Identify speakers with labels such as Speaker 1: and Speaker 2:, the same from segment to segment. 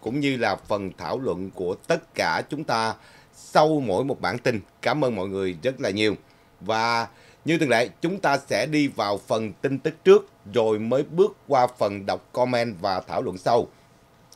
Speaker 1: cũng như là phần thảo luận của tất cả chúng ta sau mỗi một bản tin. Cảm ơn mọi người rất là nhiều. Và như thường lệ, chúng ta sẽ đi vào phần tin tức trước rồi mới bước qua phần đọc comment và thảo luận sau.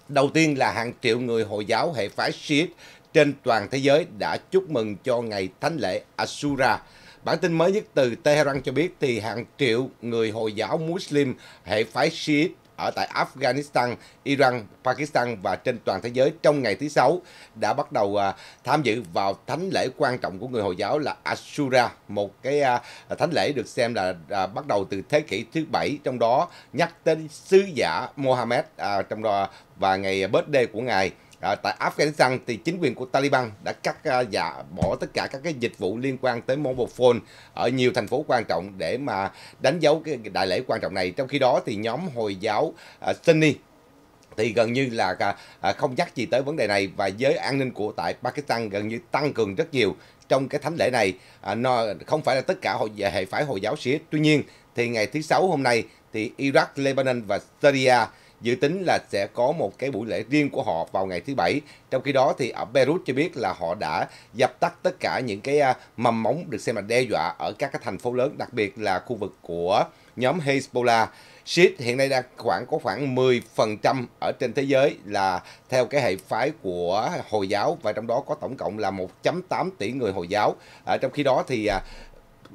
Speaker 1: Đầu tiên là hàng triệu người Hồi giáo hệ phái Shiite trên toàn thế giới đã chúc mừng cho ngày thánh lễ Ashura. Bản tin mới nhất từ Tehran cho biết thì hàng triệu người Hồi giáo Muslim hệ phái Shiite ở tại Afghanistan, Iran, Pakistan và trên toàn thế giới trong ngày thứ Sáu đã bắt đầu à, tham dự vào thánh lễ quan trọng của người Hồi giáo là Ashura, một cái à, thánh lễ được xem là à, bắt đầu từ thế kỷ thứ bảy trong đó nhắc tên sứ giả Mohammed trong đó và ngày birthday của ngài À, tại Afghanistan thì chính quyền của Taliban đã cắt uh, ờ, và dạ, bỏ tất cả các cái dịch vụ liên quan tới mobile phone ở nhiều thành phố quan trọng để mà đánh dấu cái đại lễ quan trọng này. Trong khi đó thì nhóm Hồi giáo uh, Sunni thì gần như là uh, không nhắc gì tới vấn đề này và giới an ninh của tại Pakistan gần như tăng cường rất nhiều trong cái thánh lễ này à, nó không phải là tất cả hội dạ, hệ phái hồi giáo Shia. Tuy nhiên thì ngày thứ sáu hôm nay thì Iraq, Lebanon và Syria dự tính là sẽ có một cái buổi lễ riêng của họ vào ngày thứ bảy. Trong khi đó thì ở Beirut cho biết là họ đã dập tắt tất cả những cái à, mầm móng được xem là đe dọa ở các cái thành phố lớn, đặc biệt là khu vực của nhóm Hezbollah. Shit hiện nay đang khoảng có khoảng 10% ở trên thế giới là theo cái hệ phái của Hồi giáo và trong đó có tổng cộng là 1.8 tỷ người Hồi giáo. À, trong khi đó thì à,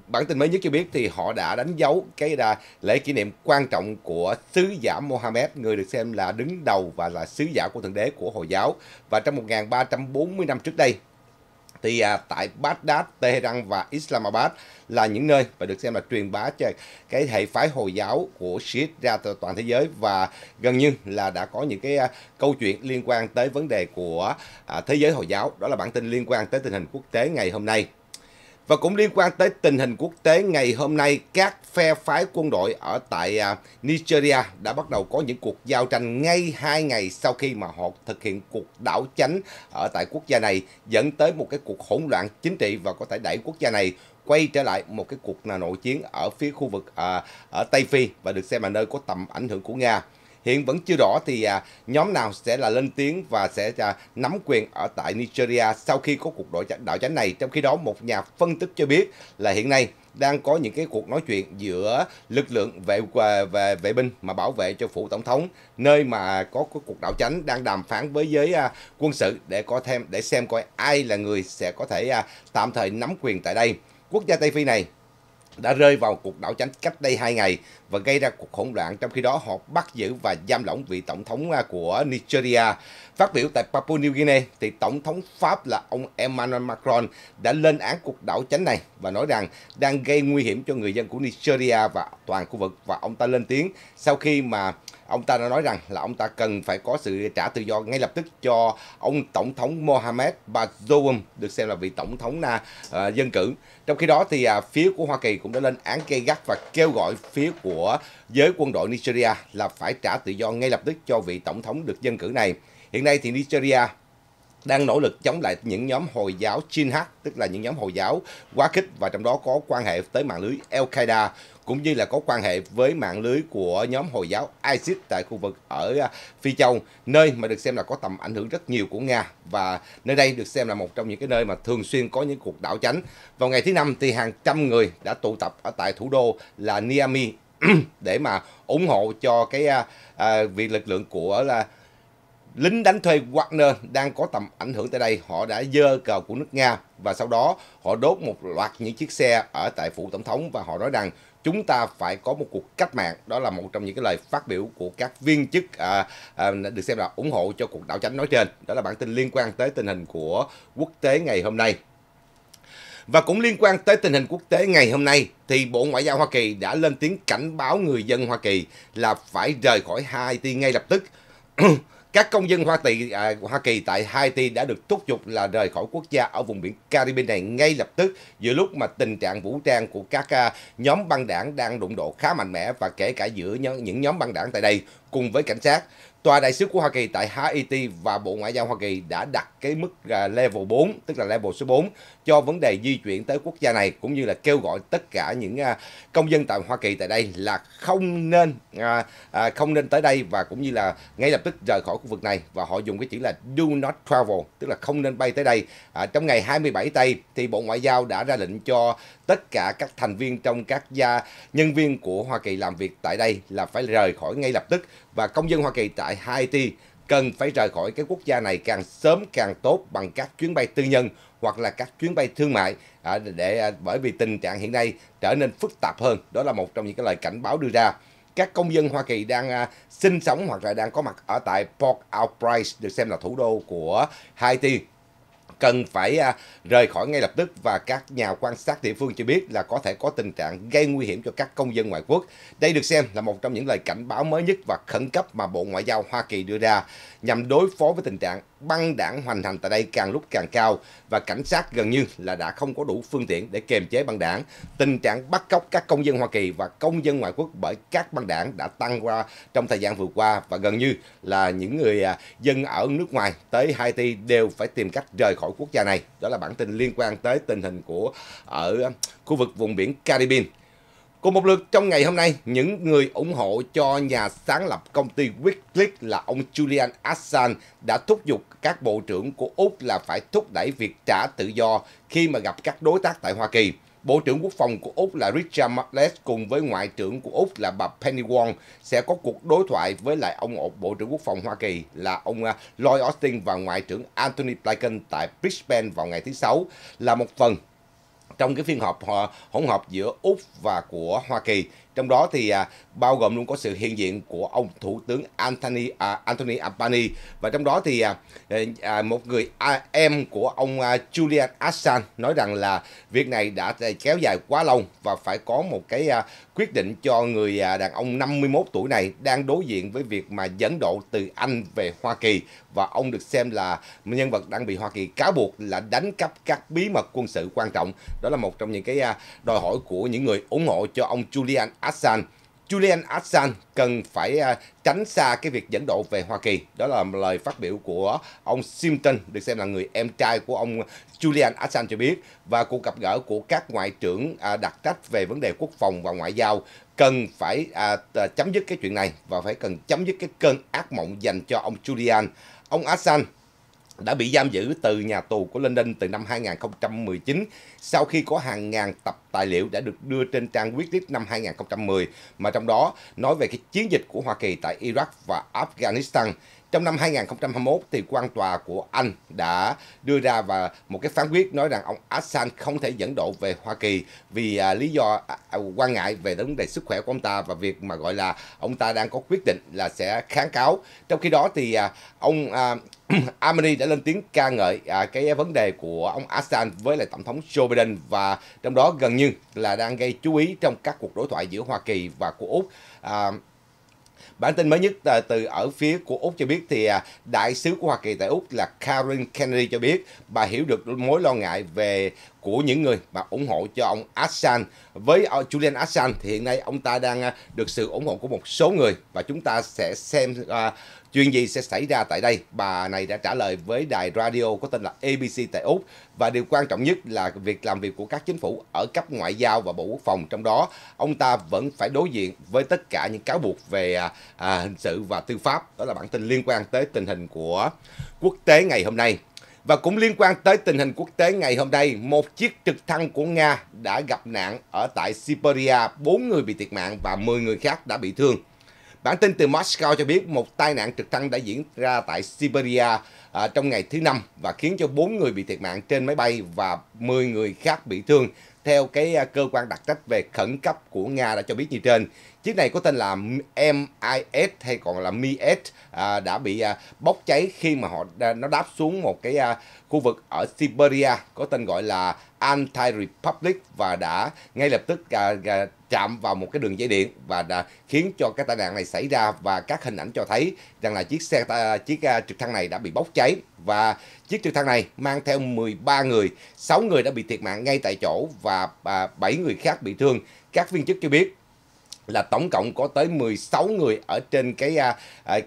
Speaker 1: bản tin mới nhất cho biết thì họ đã đánh dấu cái là lễ kỷ niệm quan trọng của sứ giả Mohammed, người được xem là đứng đầu và là sứ giả của thượng đế của Hồi giáo. Và trong 1340 năm trước đây, thì à, tại Baghdad, Tehran và Islamabad là những nơi và được xem là truyền bá cho cái hệ phái Hồi giáo của Shiite ra toàn thế giới và gần như là đã có những cái à, câu chuyện liên quan tới vấn đề của à, thế giới Hồi giáo. Đó là bản tin liên quan tới tình hình quốc tế ngày hôm nay. Và cũng liên quan tới tình hình quốc tế ngày hôm nay, các phe phái quân đội ở tại à, Nigeria đã bắt đầu có những cuộc giao tranh ngay hai ngày sau khi mà họ thực hiện cuộc đảo chánh ở tại quốc gia này, dẫn tới một cái cuộc hỗn loạn chính trị và có thể đẩy quốc gia này quay trở lại một cái cuộc nội chiến ở phía khu vực à, ở Tây Phi và được xem là nơi có tầm ảnh hưởng của Nga hiện vẫn chưa rõ thì à, nhóm nào sẽ là lên tiếng và sẽ à, nắm quyền ở tại Nigeria sau khi có cuộc đổi đảo chánh này. Trong khi đó một nhà phân tích cho biết là hiện nay đang có những cái cuộc nói chuyện giữa lực lượng vệ về vệ binh mà bảo vệ cho phủ tổng thống nơi mà có, cuộc đảo chánh đang đàm phán với giới à, quân sự để có thêm để xem coi ai là người sẽ có thể tạm thời nắm quyền tại đây quốc gia tây phi này đã rơi vào cuộc đảo chính cách đây hai ngày và gây ra cuộc hỗn loạn trong khi đó họ bắt giữ và giam lỏng vị tổng thống à, của Nigeria. Phát biểu tại Papua New Guinea thì tổng thống Pháp là ông Emmanuel Macron đã lên án cuộc đảo chính này và nói rằng đang gây nguy hiểm cho người dân của Nigeria và toàn khu vực và ông ta lên tiếng sau khi mà ông ta đã nói rằng là ông ta cần phải có sự trả tự do ngay lập tức cho ông tổng thống Mohamed Bazoum được xem là vị tổng thống na uh, dân cử. Trong khi đó thì à, phía của Hoa Kỳ cũng đã lên án gay gắt và kêu gọi phía của giới quân đội Nigeria là phải trả tự do ngay lập tức cho vị tổng thống được dân cử này. Hiện nay thì Nigeria đang nỗ lực chống lại những nhóm Hồi giáo Jihad, tức là những nhóm Hồi giáo quá khích và trong đó có quan hệ tới mạng lưới Al-Qaeda, cũng như là có quan hệ với mạng lưới của nhóm Hồi giáo ISIS tại khu vực ở à, Phi Châu, nơi mà được xem là có tầm ảnh hưởng rất nhiều của Nga và nơi đây được xem là một trong những cái nơi mà thường xuyên có những cuộc đảo chánh. Vào ngày thứ năm thì hàng trăm người đã tụ tập ở tại thủ đô là Niamey để mà ủng hộ cho cái à, à việc lực lượng của là lính đánh thuê Wagner đang có tầm ảnh hưởng tại đây. Họ đã dơ cờ của nước Nga và sau đó họ đốt một loạt những chiếc xe ở tại phủ tổng thống và họ nói rằng chúng ta phải có một cuộc cách mạng. Đó là một trong những cái lời phát biểu của các viên chức à, à, được xem là ủng hộ cho cuộc đảo chánh nói trên. Đó là bản tin liên quan tới tình hình của quốc tế ngày hôm nay. Và cũng liên quan tới tình hình quốc tế ngày hôm nay thì Bộ Ngoại giao Hoa Kỳ đã lên tiếng cảnh báo người dân Hoa Kỳ là phải rời khỏi Haiti ngay lập tức. Các công dân Hoa Kỳ, à, Hoa Kỳ tại Haiti đã được thúc giục là rời khỏi quốc gia ở vùng biển Caribe này ngay lập tức giữa lúc mà tình trạng vũ trang của các à, nhóm băng đảng đang đụng độ khá mạnh mẽ và kể cả giữa những nhóm băng đảng tại đây cùng với cảnh sát. Tòa đại sứ của Hoa Kỳ tại Haiti và Bộ Ngoại giao Hoa Kỳ đã đặt cái mức à, level 4, tức là level số 4 cho vấn đề di chuyển tới quốc gia này cũng như là kêu gọi tất cả những à, công dân tại Hoa Kỳ tại đây là không nên à, không nên tới đây và cũng như là ngay lập tức rời khỏi khu vực này và họ dùng cái chữ là do not travel, tức là không nên bay tới đây. trong ngày 27 tây thì Bộ Ngoại giao đã ra lệnh cho tất cả các thành viên trong các gia nhân viên của Hoa Kỳ làm việc tại đây là phải rời khỏi ngay lập tức và công dân Hoa Kỳ tại Haiti cần phải rời khỏi cái quốc gia này càng sớm càng tốt bằng các chuyến bay tư nhân hoặc là các chuyến bay thương mại à, để à, bởi vì tình trạng hiện nay trở nên phức tạp hơn đó là một trong những cái lời cảnh báo đưa ra các công dân Hoa Kỳ đang à, sinh sống hoặc là đang có mặt ở tại Port au Prince được xem là thủ đô của Haiti cần phải à, rời khỏi ngay lập tức và các nhà quan sát địa phương cho biết là có thể có tình trạng gây nguy hiểm cho các công dân ngoại quốc. Đây được xem là một trong những lời cảnh báo mới nhất và khẩn cấp mà Bộ Ngoại giao Hoa Kỳ đưa ra nhằm đối phó với tình trạng băng đảng hoành hành tại đây càng lúc càng cao và cảnh sát gần như là đã không có đủ phương tiện để kiềm chế băng đảng. Tình trạng bắt cóc các công dân Hoa Kỳ và công dân ngoại quốc bởi các băng đảng đã tăng qua trong thời gian vừa qua và gần như là những người à, dân ở nước ngoài tới Haiti đều phải tìm cách rời khỏi khỏi quốc gia này. Đó là bản tin liên quan tới tình hình của ở um, khu vực vùng biển Caribbean. Cùng một lượt trong ngày hôm nay, những người ủng hộ cho nhà sáng lập công ty Wikileaks là ông Julian Assange đã thúc giục các bộ trưởng của Úc là phải thúc đẩy việc trả tự do khi mà gặp các đối tác tại Hoa Kỳ. Bộ trưởng Quốc phòng của Úc là Richard Marles cùng với Ngoại trưởng của Úc là bà Penny Wong sẽ có cuộc đối thoại với lại ông Bộ trưởng Quốc phòng Hoa Kỳ là ông à, Lloyd Austin và Ngoại trưởng Anthony Blinken tại Brisbane vào ngày thứ Sáu là một phần trong cái phiên họp ờ, hỗn hợp giữa Úc và của Hoa Kỳ. Trong đó thì à, bao gồm luôn có sự hiện diện của ông thủ tướng Anthony à, Anthony Albanese và trong đó thì à, à một người à, em của ông à, Julian Assange nói rằng là việc này đã à, kéo dài quá lâu và phải có một cái à, quyết định cho người à, đàn ông 51 tuổi này đang đối diện với việc mà dẫn độ từ Anh về Hoa Kỳ và ông được xem là nhân vật đang bị Hoa Kỳ cáo buộc là đánh cắp các bí mật quân sự quan trọng. Đó là một trong những cái à, đòi hỏi của những người ủng hộ cho ông Julian Assange. Julian Assange cần phải à, tránh xa cái việc dẫn độ về Hoa Kỳ. Đó là lời phát biểu của ông Simpson, được xem là người em trai của ông Julian Assange cho biết. Và cuộc gặp gỡ của các ngoại trưởng à, đặc trách về vấn đề quốc phòng và ngoại giao cần phải à, chấm dứt cái chuyện này và phải cần chấm dứt cái cơn ác mộng dành cho ông Julian. Ông Assange đã bị giam giữ từ nhà tù của London từ năm 2019 sau khi có hàng ngàn tập tài liệu đã được đưa trên trang Wikileaks năm 2010 mà trong đó nói về cái chiến dịch của Hoa Kỳ tại Iraq và Afghanistan. Trong năm 2021 thì quan tòa của Anh đã đưa ra và một cái phán quyết nói rằng ông Assange không thể dẫn độ về Hoa Kỳ vì à, lý do à, à, quan ngại về vấn đề sức khỏe của ông ta và việc mà gọi là ông ta đang có quyết định là sẽ kháng cáo. Trong khi đó thì à, ông à, Armani đã lên tiếng ca ngợi à, cái vấn đề của ông Assange với lại tổng thống Joe Biden và trong đó gần như là đang gây chú ý trong các cuộc đối thoại giữa Hoa Kỳ và của Úc. À, Bản tin mới nhất à, từ ở phía của Úc cho biết thì à, đại sứ của Hoa Kỳ tại Úc là Karen Kennedy cho biết bà hiểu được mối lo ngại về của những người mà ủng hộ cho ông Assange. Với ờ, Julian Assange thì hiện nay ông ta đang à, được sự ủng hộ của một số người và chúng ta sẽ xem Chuyện gì sẽ xảy ra tại đây? Bà này đã trả lời với đài radio có tên là ABC tại Úc và điều quan trọng nhất là việc làm việc của các chính phủ ở cấp ngoại giao và bộ quốc phòng trong đó ông ta vẫn phải đối diện với tất cả những cáo buộc về à, à, hình sự và tư pháp đó là bản tin liên quan tới tình hình của quốc tế ngày hôm nay và cũng liên quan tới tình hình quốc tế ngày hôm nay, một chiếc trực thăng của Nga đã gặp nạn ở tại Siberia, 4 người bị thiệt mạng và 10 người khác đã bị thương. Bản tin từ Moscow cho biết một tai nạn trực thăng đã diễn ra tại Siberia à, trong ngày thứ năm và khiến cho 4 người bị thiệt mạng trên máy bay và 10 người khác bị thương theo cái à, cơ quan đặc trách về khẩn cấp của Nga đã cho biết như trên. Chiếc này có tên là MIS hay còn là MIS à, đã bị à, bốc cháy khi mà họ à, nó đáp xuống một cái à, khu vực ở Siberia có tên gọi là Anti-Republic và đã ngay lập tức à, à, chạm vào một cái đường dây điện và đã khiến cho cái tai nạn này xảy ra và các hình ảnh cho thấy rằng là chiếc xe chiếc à, trực thăng này đã bị bốc cháy và chiếc trực thăng này mang theo 13 người, 6 người đã bị thiệt mạng ngay tại chỗ và 7 à, người khác bị thương. Các viên chức cho biết là tổng cộng có tới 16 người ở trên cái à,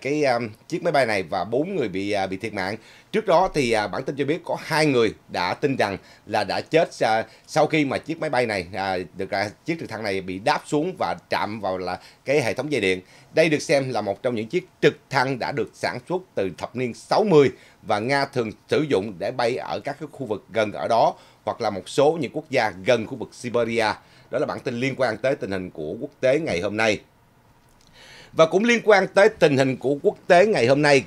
Speaker 1: cái, chiếc máy bay này và 4 người bị bị thiệt mạng. Trước đó thì à, bản tin cho biết có hai người đã tin rằng là đã chết à, sau khi mà chiếc máy bay này à, được chiếc trực thăng này bị đáp xuống và chạm vào là cái hệ thống dây điện. Đây được xem là một trong những chiếc trực thăng đã được sản xuất từ thập niên 60 và Nga thường sử dụng để bay ở các cái khu vực gần ở đó hoặc là một số những quốc gia gần khu vực Siberia. Đó là bản tin liên quan tới tình hình của quốc tế ngày hôm nay. Và cũng liên quan tới tình hình của quốc tế ngày hôm nay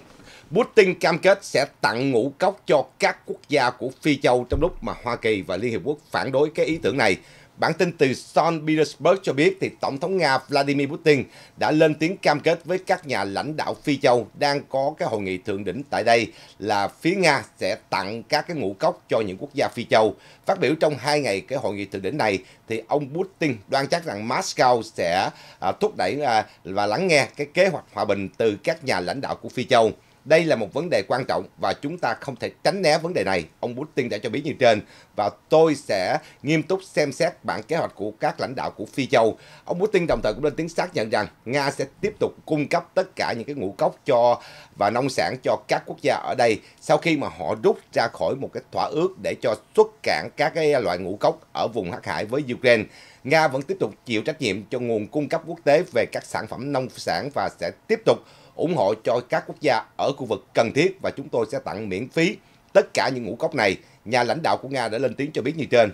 Speaker 1: Putin cam kết sẽ tặng ngũ cốc cho các quốc gia của Phi Châu trong lúc mà Hoa Kỳ và Liên Hiệp Quốc phản đối cái ý tưởng này. Bản tin từ St. Petersburg cho biết thì Tổng thống Nga Vladimir Putin đã lên tiếng cam kết với các nhà lãnh đạo Phi Châu đang có cái hội nghị thượng đỉnh tại đây là phía Nga sẽ tặng các cái ngũ cốc cho những quốc gia Phi Châu. Phát biểu trong hai ngày cái hội nghị thượng đỉnh này thì ông Putin đoan chắc rằng Moscow sẽ à, thúc đẩy à, và lắng nghe cái kế hoạch hòa bình từ các nhà lãnh đạo của Phi Châu. Đây là một vấn đề quan trọng và chúng ta không thể tránh né vấn đề này, ông Putin đã cho biết như trên. Và tôi sẽ nghiêm túc xem xét bản kế hoạch của các lãnh đạo của Phi Châu. Ông Putin đồng thời cũng lên tiếng xác nhận rằng Nga sẽ tiếp tục cung cấp tất cả những cái ngũ cốc cho và nông sản cho các quốc gia ở đây sau khi mà họ rút ra khỏi một cái thỏa ước để cho xuất cản các cái loại ngũ cốc ở vùng Hắc Hải với Ukraine. Nga vẫn tiếp tục chịu trách nhiệm cho nguồn cung cấp quốc tế về các sản phẩm nông sản và sẽ tiếp tục ủng hộ cho các quốc gia ở khu vực cần thiết và chúng tôi sẽ tặng miễn phí tất cả những ngũ cốc này. Nhà lãnh đạo của Nga đã lên tiếng cho biết như trên.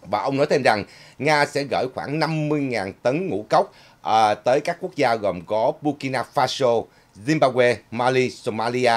Speaker 1: Và ông nói thêm rằng Nga sẽ gửi khoảng 50.000 tấn ngũ cốc à, tới các quốc gia gồm có Burkina Faso, Zimbabwe, Mali, Somalia,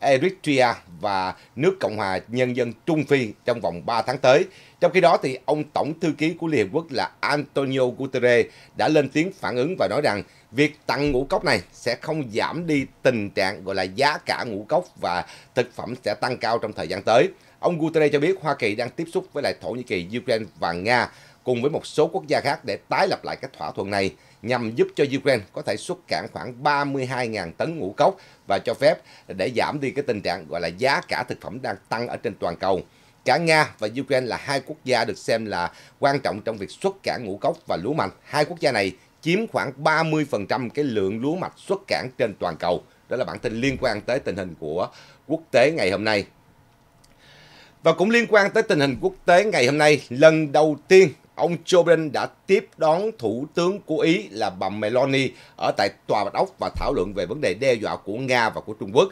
Speaker 1: Eritrea và nước Cộng hòa Nhân dân Trung Phi trong vòng 3 tháng tới trong khi đó, thì ông Tổng Thư ký của Liên Hợp Quốc là Antonio Guterres đã lên tiếng phản ứng và nói rằng việc tăng ngũ cốc này sẽ không giảm đi tình trạng gọi là giá cả ngũ cốc và thực phẩm sẽ tăng cao trong thời gian tới. Ông Guterres cho biết Hoa Kỳ đang tiếp xúc với lại Thổ Nhĩ Kỳ, Ukraine và Nga cùng với một số quốc gia khác để tái lập lại các thỏa thuận này nhằm giúp cho Ukraine có thể xuất cảng khoảng 32.000 tấn ngũ cốc và cho phép để giảm đi cái tình trạng gọi là giá cả thực phẩm đang tăng ở trên toàn cầu. Cả Nga và Ukraine là hai quốc gia được xem là quan trọng trong việc xuất cảng ngũ cốc và lúa mạch. Hai quốc gia này chiếm khoảng 30% cái lượng lúa mạch xuất cảng trên toàn cầu. Đó là bản tin liên quan tới tình hình của quốc tế ngày hôm nay. Và cũng liên quan tới tình hình quốc tế ngày hôm nay, lần đầu tiên ông Joe Biden đã tiếp đón Thủ tướng của Ý là bà Meloni ở tại Tòa Bạch Ốc và thảo luận về vấn đề đe dọa của Nga và của Trung Quốc.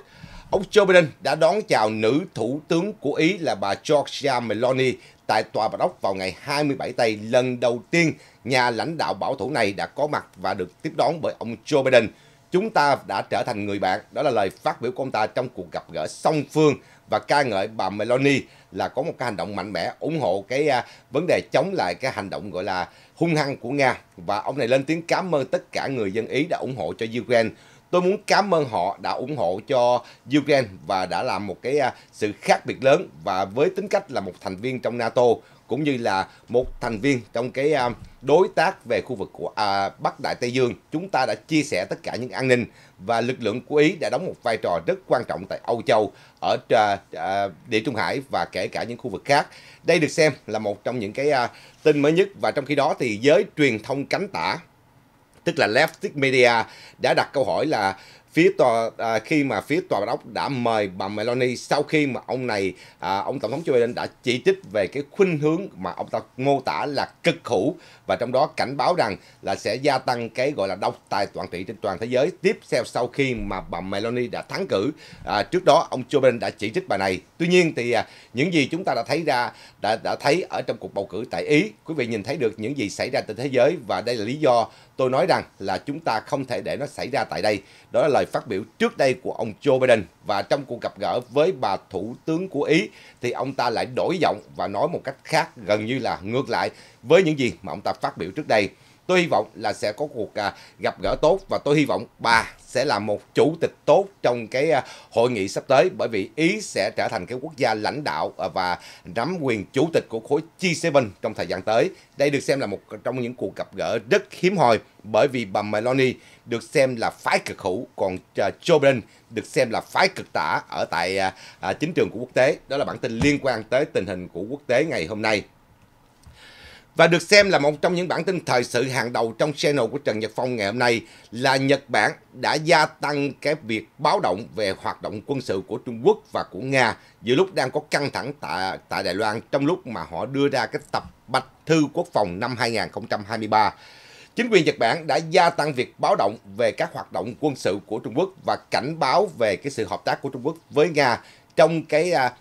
Speaker 1: Ông Joe Biden đã đón chào nữ thủ tướng của Ý là bà Giorgia Meloni tại Tòa Bạch Ốc vào ngày 27 tây Lần đầu tiên, nhà lãnh đạo bảo thủ này đã có mặt và được tiếp đón bởi ông Joe Biden. Chúng ta đã trở thành người bạn, đó là lời phát biểu của ông ta trong cuộc gặp gỡ song phương và ca ngợi bà Meloni là có một cái hành động mạnh mẽ ủng hộ cái à, vấn đề chống lại cái hành động gọi là hung hăng của Nga. Và ông này lên tiếng cảm ơn tất cả người dân Ý đã ủng hộ cho Ukraine. Tôi muốn cảm ơn họ đã ủng hộ cho Ukraine và đã làm một cái à, sự khác biệt lớn và với tính cách là một thành viên trong NATO cũng như là một thành viên trong cái à, đối tác về khu vực của à, Bắc Đại Tây Dương. Chúng ta đã chia sẻ tất cả những an ninh và lực lượng của Ý đã đóng một vai trò rất quan trọng tại Âu Châu, ở à, à Địa Trung Hải và kể cả những khu vực khác. Đây được xem là một trong những cái à, tin mới nhất và trong khi đó thì giới truyền thông cánh tả tức là leftist media đã đặt câu hỏi là phía tòa à, khi mà phía tòa bạch ốc đã mời bà Meloni sau khi mà ông này à, ông tổng thống Joe Biden đã chỉ trích về cái khuynh hướng mà ông ta mô tả là cực hữu và trong đó cảnh báo rằng là sẽ gia tăng cái gọi là độc tài toàn trị trên toàn thế giới tiếp theo sau khi mà bà Meloni đã thắng cử à, trước đó ông Joe Biden đã chỉ trích bà này tuy nhiên thì à, những gì chúng ta đã thấy ra đã đã thấy ở trong cuộc bầu cử tại Ý quý vị nhìn thấy được những gì xảy ra trên thế giới và đây là lý do Tôi nói rằng là chúng ta không thể để nó xảy ra tại đây. Đó là lời phát biểu trước đây của ông Joe Biden và trong cuộc gặp gỡ với bà thủ tướng của Ý thì ông ta lại đổi giọng và nói một cách khác gần như là ngược lại với những gì mà ông ta phát biểu trước đây. Tôi hy vọng là sẽ có cuộc à, gặp gỡ tốt và tôi hy vọng bà sẽ là một chủ tịch tốt trong cái à, hội nghị sắp tới bởi vì Ý sẽ trở thành cái quốc gia lãnh đạo à, và nắm quyền chủ tịch của khối G7 trong thời gian tới. Đây được xem là một trong những cuộc gặp gỡ rất hiếm hoi bởi vì bà Meloni được xem là phái cực hữu còn Joe Biden được xem là phái cực tả ở tại chính trường của quốc tế. Đó là bản tin liên quan tới tình hình của quốc tế ngày hôm nay. Và được xem là một trong những bản tin thời sự hàng đầu trong channel của Trần Nhật Phong ngày hôm nay là Nhật Bản đã gia tăng cái việc báo động về hoạt động quân sự của Trung Quốc và của Nga giữa lúc đang có căng thẳng tại, tại Đài Loan trong lúc mà họ đưa ra cái tập bạch thư quốc phòng năm 2023. Chính quyền Nhật Bản đã gia tăng việc báo động về các hoạt động quân sự của Trung Quốc và cảnh báo về cái sự hợp tác của Trung Quốc với Nga trong cái à,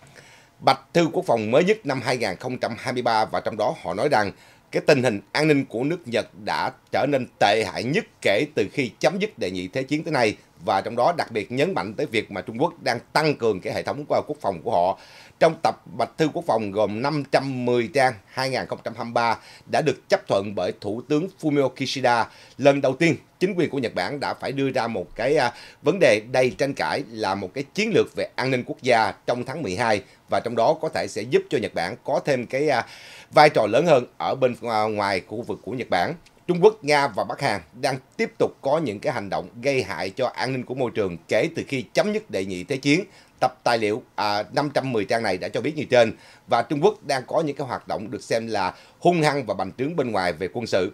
Speaker 1: Bạch Thư Quốc phòng mới nhất năm 2023 và trong đó họ nói rằng cái tình hình an ninh của nước Nhật đã trở nên tệ hại nhất kể từ khi chấm dứt đệ nhị thế chiến tới nay và trong đó đặc biệt nhấn mạnh tới việc mà Trung Quốc đang tăng cường cái hệ thống quốc phòng của họ. Trong tập Bạch thư Quốc phòng gồm 510 trang 2023 đã được chấp thuận bởi Thủ tướng Fumio Kishida. Lần đầu tiên, chính quyền của Nhật Bản đã phải đưa ra một cái à, vấn đề đầy tranh cãi là một cái chiến lược về an ninh quốc gia trong tháng 12 và trong đó có thể sẽ giúp cho Nhật Bản có thêm cái à, vai trò lớn hơn ở bên à, ngoài khu vực của Nhật Bản. Trung Quốc, Nga và Bắc Hàn đang tiếp tục có những cái hành động gây hại cho an ninh của môi trường kể từ khi chấm dứt đệ nhị thế chiến. Tập tài liệu à, 510 trang này đã cho biết như trên và Trung Quốc đang có những cái hoạt động được xem là hung hăng và bành trướng bên ngoài về quân sự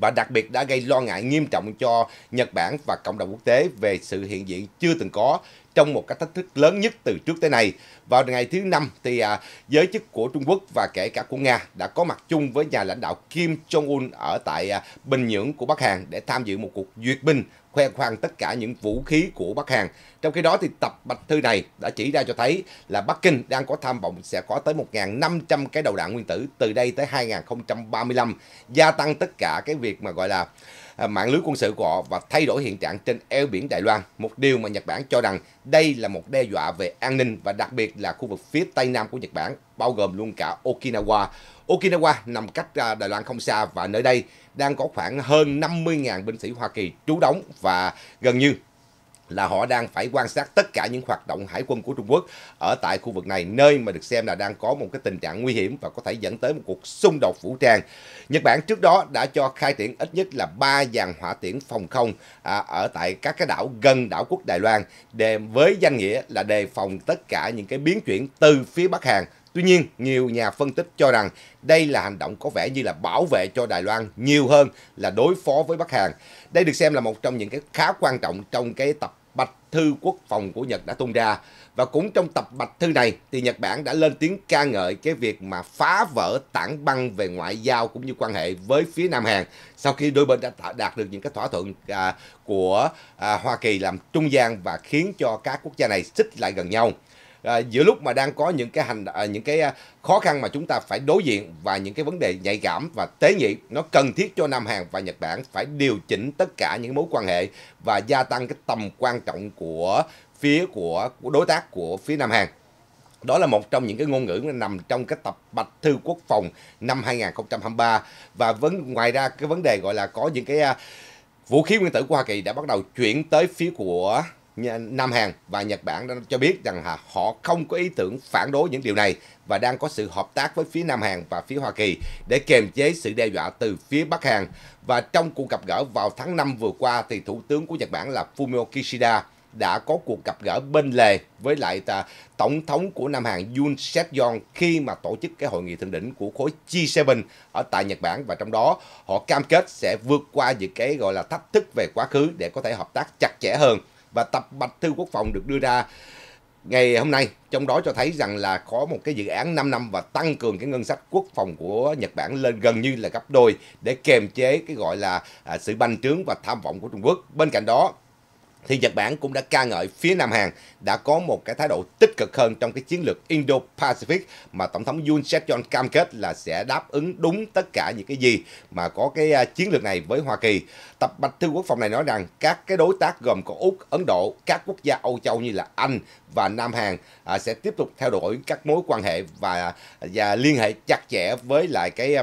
Speaker 1: và đặc biệt đã gây lo ngại nghiêm trọng cho Nhật Bản và cộng đồng quốc tế về sự hiện diện chưa từng có trong một cái thách thức lớn nhất từ trước tới nay. Vào ngày thứ năm thì à, giới chức của Trung Quốc và kể cả của Nga đã có mặt chung với nhà lãnh đạo Kim Jong-un ở tại à, Bình Nhưỡng của Bắc Hàn để tham dự một cuộc duyệt binh khoe khoang tất cả những vũ khí của Bắc Hàn. Trong khi đó thì tập bạch thư này đã chỉ ra cho thấy là Bắc Kinh đang có tham vọng sẽ có tới 1.500 cái đầu đạn nguyên tử từ đây tới 2035, gia tăng tất cả cái việc mà gọi là À, mạng lưới quân sự của họ và thay đổi hiện trạng trên eo biển Đài Loan, một điều mà Nhật Bản cho rằng đây là một đe dọa về an ninh và đặc biệt là khu vực phía tây nam của Nhật Bản, bao gồm luôn cả Okinawa. Okinawa nằm cách à, Đài Loan không xa và nơi đây đang có khoảng hơn 50.000 binh sĩ Hoa Kỳ trú đóng và gần như là họ đang phải quan sát tất cả những hoạt động hải quân của Trung Quốc ở tại khu vực này, nơi mà được xem là đang có một cái tình trạng nguy hiểm và có thể dẫn tới một cuộc xung đột vũ trang. Nhật Bản trước đó đã cho khai triển ít nhất là ba dàn hỏa tiễn phòng không à, ở tại các cái đảo gần đảo quốc Đài Loan, để với danh nghĩa là đề phòng tất cả những cái biến chuyển từ phía Bắc Hàn Tuy nhiên, nhiều nhà phân tích cho rằng đây là hành động có vẻ như là bảo vệ cho Đài Loan nhiều hơn là đối phó với Bắc Hàn. Đây được xem là một trong những cái khá quan trọng trong cái tập Bạch Thư Quốc phòng của Nhật đã tung ra. Và cũng trong tập Bạch Thư này thì Nhật Bản đã lên tiếng ca ngợi cái việc mà phá vỡ tảng băng về ngoại giao cũng như quan hệ với phía Nam Hàn sau khi đôi bên đã đạt được những cái thỏa thuận à, của à, Hoa Kỳ làm trung gian và khiến cho các quốc gia này xích lại gần nhau à, giữa lúc mà đang có những cái hành à, những cái à, khó khăn mà chúng ta phải đối diện và những cái vấn đề nhạy cảm và tế nhị nó cần thiết cho Nam Hàn và Nhật Bản phải điều chỉnh tất cả những mối quan hệ và gia tăng cái tầm quan trọng của phía của, của đối tác của phía Nam Hàn đó là một trong những cái ngôn ngữ nằm trong cái tập bạch thư quốc phòng năm 2023 và vấn ngoài ra cái vấn đề gọi là có những cái à, vũ khí nguyên tử của Hoa Kỳ đã bắt đầu chuyển tới phía của Nam Hàn và Nhật Bản đã cho biết rằng họ không có ý tưởng phản đối những điều này và đang có sự hợp tác với phía Nam Hàn và phía Hoa Kỳ để kiềm chế sự đe dọa từ phía Bắc Hàn. Và trong cuộc gặp gỡ vào tháng 5 vừa qua thì Thủ tướng của Nhật Bản là Fumio Kishida đã có cuộc gặp gỡ bên lề với lại tổng thống của Nam Hàn Yoon seok Yeol khi mà tổ chức cái hội nghị thượng đỉnh của khối G7 ở tại Nhật Bản và trong đó họ cam kết sẽ vượt qua những cái gọi là thách thức về quá khứ để có thể hợp tác chặt chẽ hơn và tập bạch thư quốc phòng được đưa ra ngày hôm nay trong đó cho thấy rằng là có một cái dự án 5 năm và tăng cường cái ngân sách quốc phòng của Nhật Bản lên gần như là gấp đôi để kiềm chế cái gọi là à, sự bành trướng và tham vọng của Trung Quốc. Bên cạnh đó thì Nhật Bản cũng đã ca ngợi phía Nam Hàn đã có một cái thái độ tích cực hơn trong cái chiến lược Indo-Pacific mà Tổng thống Yoon seok yeol cam kết là sẽ đáp ứng đúng tất cả những cái gì mà có cái à, chiến lược này với Hoa Kỳ. Tập Bạch Thư Quốc phòng này nói rằng các cái đối tác gồm có Úc, Ấn Độ, các quốc gia Âu Châu như là Anh và Nam Hàn à, sẽ tiếp tục theo đuổi các mối quan hệ và à, và liên hệ chặt chẽ với lại cái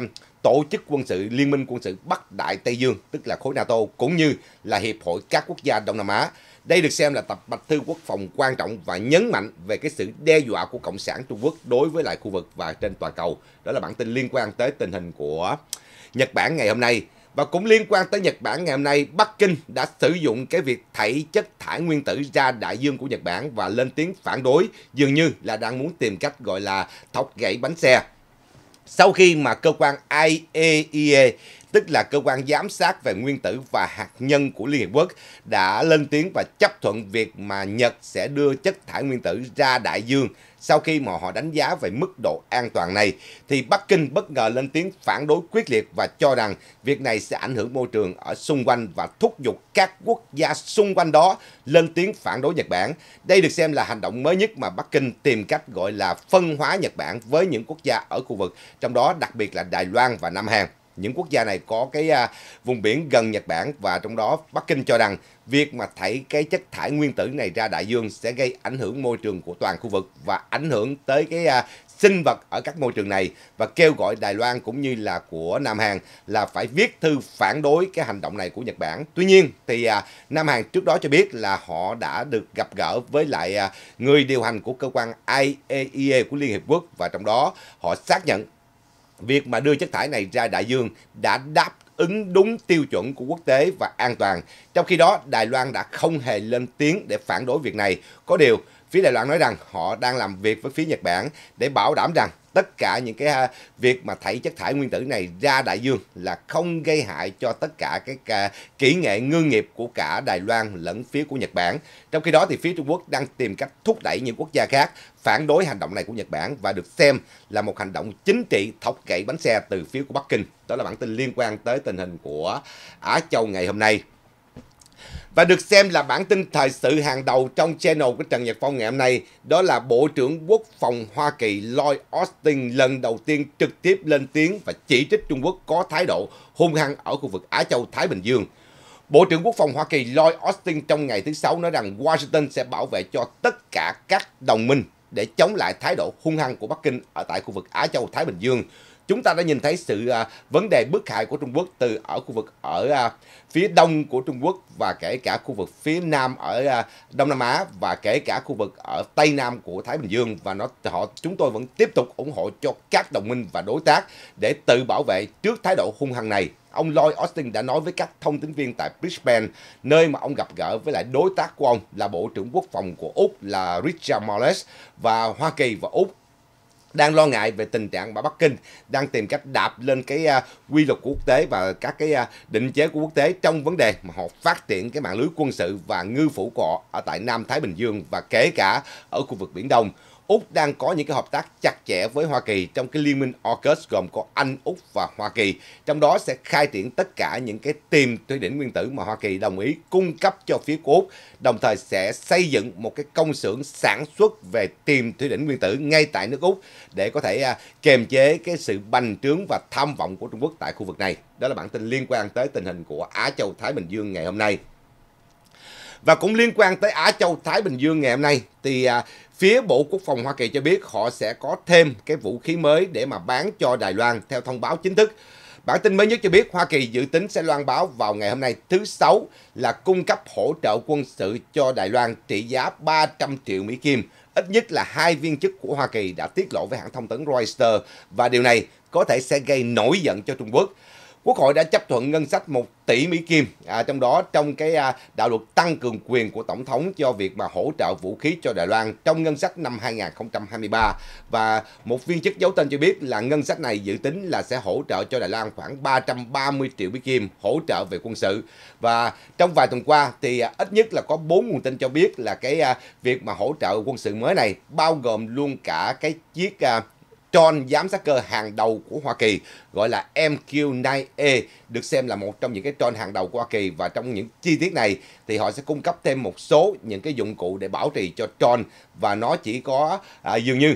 Speaker 1: tổ chức quân sự Liên minh quân sự Bắc Đại Tây Dương, tức là khối NATO, cũng như là Hiệp hội các quốc gia Đông Nam Á. Đây được xem là tập bạch thư quốc phòng quan trọng và nhấn mạnh về cái sự đe dọa của Cộng sản Trung Quốc đối với lại khu vực và trên toàn cầu. Đó là bản tin liên quan tới tình hình của Nhật Bản ngày hôm nay. Và cũng liên quan tới Nhật Bản ngày hôm nay, Bắc Kinh đã sử dụng cái việc thảy chất thải nguyên tử ra đại dương của Nhật Bản và lên tiếng phản đối, dường như là đang muốn tìm cách gọi là thọc gãy bánh xe. Sau khi mà cơ quan IAEA e tức là cơ quan giám sát về nguyên tử và hạt nhân của Liên Hiệp Quốc đã lên tiếng và chấp thuận việc mà Nhật sẽ đưa chất thải nguyên tử ra đại dương sau khi mà họ đánh giá về mức độ an toàn này, thì Bắc Kinh bất ngờ lên tiếng phản đối quyết liệt và cho rằng việc này sẽ ảnh hưởng môi trường ở xung quanh và thúc giục các quốc gia xung quanh đó lên tiếng phản đối Nhật Bản. Đây được xem là hành động mới nhất mà Bắc Kinh tìm cách gọi là phân hóa Nhật Bản với những quốc gia ở khu vực, trong đó đặc biệt là Đài Loan và Nam Hàn những quốc gia này có cái à, vùng biển gần Nhật Bản và trong đó Bắc Kinh cho rằng việc mà thải cái chất thải nguyên tử này ra đại dương sẽ gây ảnh hưởng môi trường của toàn khu vực và ảnh hưởng tới cái à, sinh vật ở các môi trường này và kêu gọi Đài Loan cũng như là của Nam Hàn là phải viết thư phản đối cái hành động này của Nhật Bản. Tuy nhiên thì à, Nam Hàn trước đó cho biết là họ đã được gặp gỡ với lại à, người điều hành của cơ quan IAEA e của Liên Hiệp Quốc và trong đó họ xác nhận việc mà đưa chất thải này ra đại dương đã đáp ứng đúng tiêu chuẩn của quốc tế và an toàn. Trong khi đó, Đài Loan đã không hề lên tiếng để phản đối việc này. Có điều, phía Đài Loan nói rằng họ đang làm việc với phía Nhật Bản để bảo đảm rằng tất cả những cái à, việc mà thải chất thải nguyên tử này ra đại dương là không gây hại cho tất cả cái à, kỹ nghệ ngư nghiệp của cả Đài Loan lẫn phía của Nhật Bản. Trong khi đó thì phía Trung Quốc đang tìm cách thúc đẩy những quốc gia khác phản đối hành động này của Nhật Bản và được xem là một hành động chính trị thọc gậy bánh xe từ phía của Bắc Kinh. Đó là bản tin liên quan tới tình hình của Á Châu ngày hôm nay. Và được xem là bản tin thời sự hàng đầu trong channel của Trần Nhật Phong ngày hôm nay, đó là Bộ trưởng Quốc phòng Hoa Kỳ Lloyd Austin lần đầu tiên trực tiếp lên tiếng và chỉ trích Trung Quốc có thái độ hung hăng ở khu vực Á Châu Thái Bình Dương. Bộ trưởng Quốc phòng Hoa Kỳ Lloyd Austin trong ngày thứ Sáu nói rằng Washington sẽ bảo vệ cho tất cả các đồng minh để chống lại thái độ hung hăng của Bắc Kinh ở tại khu vực Á Châu Thái Bình Dương chúng ta đã nhìn thấy sự à, vấn đề bức hại của Trung Quốc từ ở khu vực ở à, phía đông của Trung Quốc và kể cả khu vực phía nam ở à, Đông Nam Á và kể cả khu vực ở Tây Nam của Thái Bình Dương và nó họ chúng tôi vẫn tiếp tục ủng hộ cho các đồng minh và đối tác để tự bảo vệ trước thái độ hung hăng này ông Lloyd Austin đã nói với các thông tín viên tại Brisbane, nơi mà ông gặp gỡ với lại đối tác của ông là Bộ trưởng Quốc phòng của Úc là Richard Marles và Hoa Kỳ và Úc đang lo ngại về tình trạng mà Bắc Kinh đang tìm cách đạp lên cái à, quy luật quốc tế và các cái à, định chế của quốc tế trong vấn đề mà họ phát triển cái mạng lưới quân sự và ngư phủ của họ ở tại Nam Thái Bình Dương và kể cả ở khu vực Biển Đông. Úc đang có những cái hợp tác chặt chẽ với Hoa Kỳ trong cái liên minh AUKUS gồm có Anh, Úc và Hoa Kỳ. Trong đó sẽ khai triển tất cả những cái tiềm thủy đỉnh nguyên tử mà Hoa Kỳ đồng ý cung cấp cho phía của Úc, đồng thời sẽ xây dựng một cái công xưởng sản xuất về tiềm thủy đỉnh nguyên tử ngay tại nước Úc để có thể à, kiềm chế cái sự bành trướng và tham vọng của Trung Quốc tại khu vực này. Đó là bản tin liên quan tới tình hình của Á Châu Thái Bình Dương ngày hôm nay. Và cũng liên quan tới Á Châu Thái Bình Dương ngày hôm nay thì à, Phía Bộ Quốc phòng Hoa Kỳ cho biết họ sẽ có thêm cái vũ khí mới để mà bán cho Đài Loan theo thông báo chính thức. Bản tin mới nhất cho biết Hoa Kỳ dự tính sẽ loan báo vào ngày hôm nay thứ Sáu là cung cấp hỗ trợ quân sự cho Đài Loan trị giá 300 triệu Mỹ Kim. Ít nhất là hai viên chức của Hoa Kỳ đã tiết lộ với hãng thông tấn Reuters và điều này có thể sẽ gây nổi giận cho Trung Quốc. Quốc hội đã chấp thuận ngân sách 1 tỷ Mỹ Kim, à, trong đó trong cái à, đạo luật tăng cường quyền của Tổng thống cho việc mà hỗ trợ vũ khí cho Đài Loan trong ngân sách năm 2023. Và một viên chức giấu tên cho biết là ngân sách này dự tính là sẽ hỗ trợ cho Đài Loan khoảng 330 triệu Mỹ Kim hỗ trợ về quân sự. Và trong vài tuần qua thì à, ít nhất là có 4 nguồn tin cho biết là cái à, việc mà hỗ trợ quân sự mới này bao gồm luôn cả cái chiếc à, tròn giám sát cơ hàng đầu của Hoa Kỳ gọi là MQ9A được xem là một trong những cái tròn hàng đầu của Hoa Kỳ và trong những chi tiết này thì họ sẽ cung cấp thêm một số những cái dụng cụ để bảo trì cho tròn và nó chỉ có à, dường như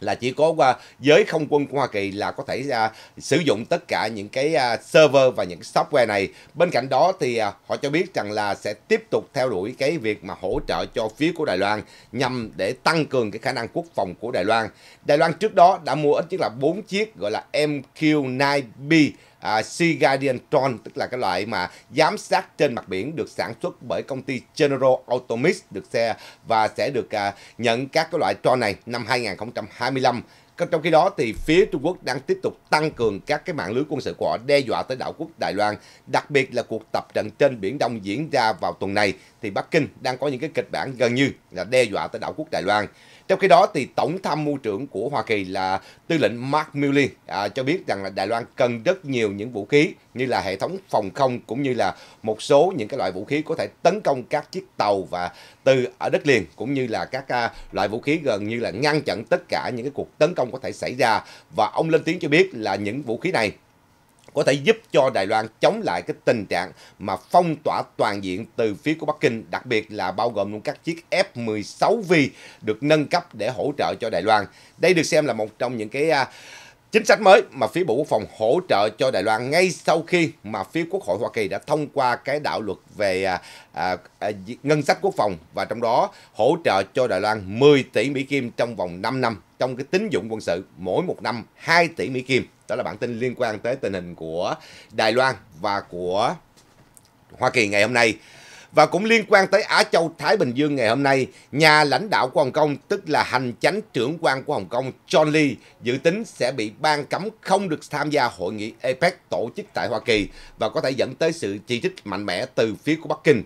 Speaker 1: là chỉ có qua à, giới không quân của Hoa Kỳ là có thể à, sử dụng tất cả những cái à, server và những cái software này. Bên cạnh đó thì à, họ cho biết rằng là sẽ tiếp tục theo đuổi cái việc mà hỗ trợ cho phía của Đài Loan nhằm để tăng cường cái khả năng quốc phòng của Đài Loan. Đài Loan trước đó đã mua ít nhất là 4 chiếc gọi là MQ-9B À, sea Guardian Tron tức là cái loại mà giám sát trên mặt biển được sản xuất bởi công ty General Automix được xe và sẽ được à, nhận các cái loại Tron này năm 2025 trong khi đó thì phía Trung Quốc đang tiếp tục tăng cường các cái mạng lưới quân sự của họ đe dọa tới đảo quốc Đài Loan, đặc biệt là cuộc tập trận trên biển Đông diễn ra vào tuần này thì Bắc Kinh đang có những cái kịch bản gần như là đe dọa tới đảo quốc Đài Loan. Trong khi đó thì Tổng tham mưu trưởng của Hoa Kỳ là tư lệnh Mark Milley à, cho biết rằng là Đài Loan cần rất nhiều những vũ khí như là hệ thống phòng không cũng như là một số những cái loại vũ khí có thể tấn công các chiếc tàu và từ ở à, đất liền cũng như là các à, loại vũ khí gần như là ngăn chặn tất cả những cái cuộc tấn công có thể xảy ra và ông lên tiếng cho biết là những vũ khí này có thể giúp cho Đài Loan chống lại cái tình trạng mà phong tỏa toàn diện từ phía của Bắc Kinh, đặc biệt là bao gồm luôn các chiếc F-16V được nâng cấp để hỗ trợ cho Đài Loan. Đây được xem là một trong những cái à, chính sách mới mà phía Bộ Quốc phòng hỗ trợ cho Đài Loan ngay sau khi mà phía Quốc hội Hoa Kỳ đã thông qua cái đạo luật về à, à, à ngân sách quốc phòng và trong đó hỗ trợ cho Đài Loan 10 tỷ Mỹ Kim trong vòng 5 năm trong cái tín dụng quân sự mỗi một năm 2 tỷ Mỹ Kim đó là bản tin liên quan tới tình hình của Đài Loan và của Hoa Kỳ ngày hôm nay. Và cũng liên quan tới Á Châu Thái Bình Dương ngày hôm nay, nhà lãnh đạo của Hồng Kông tức là hành chánh trưởng quan của Hồng Kông John Lee dự tính sẽ bị ban cấm không được tham gia hội nghị APEC tổ chức tại Hoa Kỳ và có thể dẫn tới sự chỉ trích mạnh mẽ từ phía của Bắc Kinh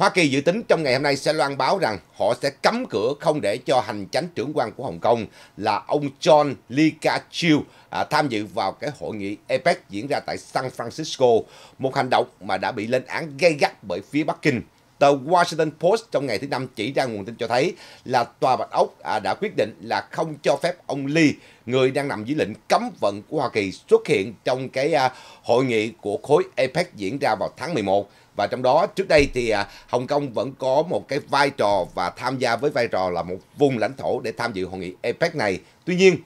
Speaker 1: Hoa Kỳ dự tính trong ngày hôm nay sẽ loan báo rằng họ sẽ cấm cửa không để cho hành chánh trưởng quan của Hồng Kông là ông John Lee Ka-chiu à, tham dự vào cái hội nghị APEC diễn ra tại San Francisco, một hành động mà đã bị lên án gay gắt bởi phía Bắc Kinh. Tờ Washington Post trong ngày thứ Năm chỉ ra nguồn tin cho thấy là Tòa Bạch Ốc à, đã quyết định là không cho phép ông Lee, người đang nằm dưới lệnh cấm vận của Hoa Kỳ, xuất hiện trong cái à, hội nghị của khối APEC diễn ra vào tháng 11 và trong đó trước đây thì à, Hồng Kông vẫn có một cái vai trò và tham gia với vai trò là một vùng lãnh thổ để tham dự hội nghị APEC này. Tuy nhiên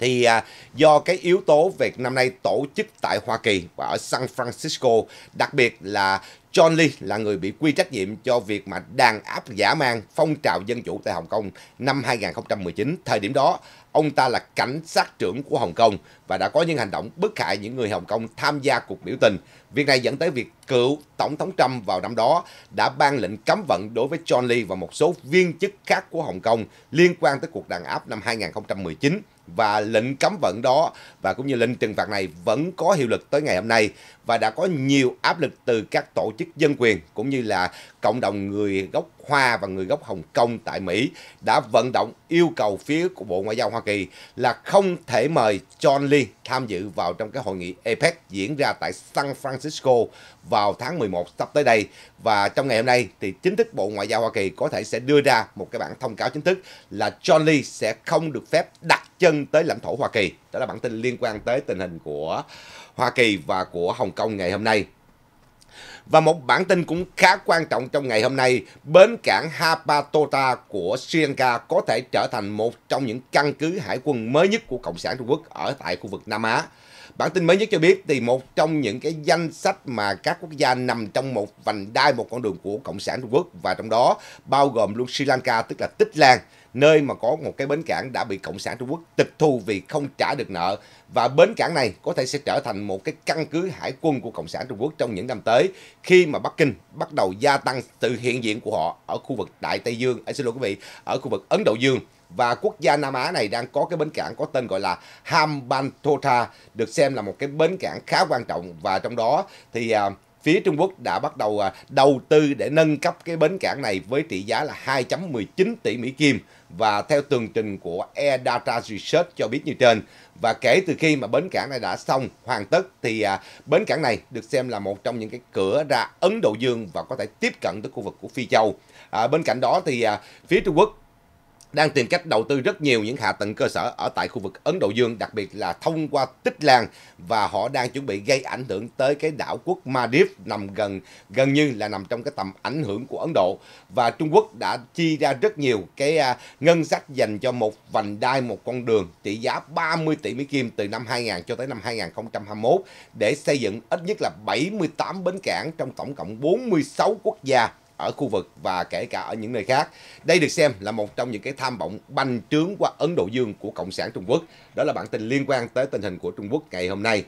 Speaker 1: thì à, do cái yếu tố về năm nay tổ chức tại Hoa Kỳ và ở San Francisco, đặc biệt là John Lee là người bị quy trách nhiệm cho việc mà đàn áp giả mang phong trào dân chủ tại Hồng Kông năm 2019. Thời điểm đó, Ông ta là cảnh sát trưởng của Hồng Kông và đã có những hành động bức hại những người Hồng Kông tham gia cuộc biểu tình. Việc này dẫn tới việc cựu Tổng thống Trump vào năm đó đã ban lệnh cấm vận đối với John Lee và một số viên chức khác của Hồng Kông liên quan tới cuộc đàn áp năm 2019 và lệnh cấm vận đó và cũng như lệnh trừng phạt này vẫn có hiệu lực tới ngày hôm nay và đã có nhiều áp lực từ các tổ chức dân quyền cũng như là cộng đồng người gốc Hoa và người gốc Hồng Kông tại Mỹ đã vận động yêu cầu phía của Bộ Ngoại giao Hoa Kỳ là không thể mời John Lee tham dự vào trong cái hội nghị APEC diễn ra tại San Francisco vào tháng 11 sắp tới đây. Và trong ngày hôm nay thì chính thức Bộ Ngoại giao Hoa Kỳ có thể sẽ đưa ra một cái bản thông cáo chính thức là John Lee sẽ không được phép đặt chân tới lãnh thổ Hoa Kỳ. Đó là bản tin liên quan tới tình hình của Hoa Kỳ và của Hồng Kông ngày hôm nay. Và một bản tin cũng khá quan trọng trong ngày hôm nay, bến cảng Hapatota của Sri Lanka có thể trở thành một trong những căn cứ hải quân mới nhất của Cộng sản Trung Quốc ở tại khu vực Nam Á. Bản tin mới nhất cho biết thì một trong những cái danh sách mà các quốc gia nằm trong một vành đai một con đường của Cộng sản Trung Quốc và trong đó bao gồm luôn Sri Lanka tức là Tích Lan nơi mà có một cái bến cảng đã bị Cộng sản Trung Quốc tịch thu vì không trả được nợ. Và bến cảng này có thể sẽ trở thành một cái căn cứ hải quân của Cộng sản Trung Quốc trong những năm tới khi mà Bắc Kinh bắt đầu gia tăng sự hiện diện của họ ở khu vực Đại Tây Dương, à, xin lỗi quý vị, ở khu vực Ấn Độ Dương và quốc gia Nam Á này đang có cái bến cảng có tên gọi là Hambantota được xem là một cái bến cảng khá quan trọng và trong đó thì à, phía Trung Quốc đã bắt đầu à, đầu tư để nâng cấp cái bến cảng này với trị giá là 2.19 tỷ Mỹ Kim và theo tường trình của Air Data Research cho biết như trên. Và kể từ khi mà bến cảng này đã xong, hoàn tất thì à, bến cảng này được xem là một trong những cái cửa ra Ấn Độ Dương và có thể tiếp cận tới khu vực của Phi Châu. À, bên cạnh đó thì à, phía Trung Quốc đang tìm cách đầu tư rất nhiều những hạ tầng cơ sở ở tại khu vực Ấn Độ Dương, đặc biệt là thông qua tích làng và họ đang chuẩn bị gây ảnh hưởng tới cái đảo quốc Maldives nằm gần gần như là nằm trong cái tầm ảnh hưởng của Ấn Độ và Trung Quốc đã chi ra rất nhiều cái à, ngân sách dành cho một vành đai một con đường trị giá 30 tỷ Mỹ Kim từ năm 2000 cho tới năm 2021 để xây dựng ít nhất là 78 bến cảng trong tổng cộng 46 quốc gia ở khu vực và kể cả ở những nơi khác. Đây được xem là một trong những cái tham vọng banh trướng qua Ấn Độ Dương của Cộng sản Trung Quốc. Đó là bản tin liên quan tới tình hình của Trung Quốc ngày hôm nay.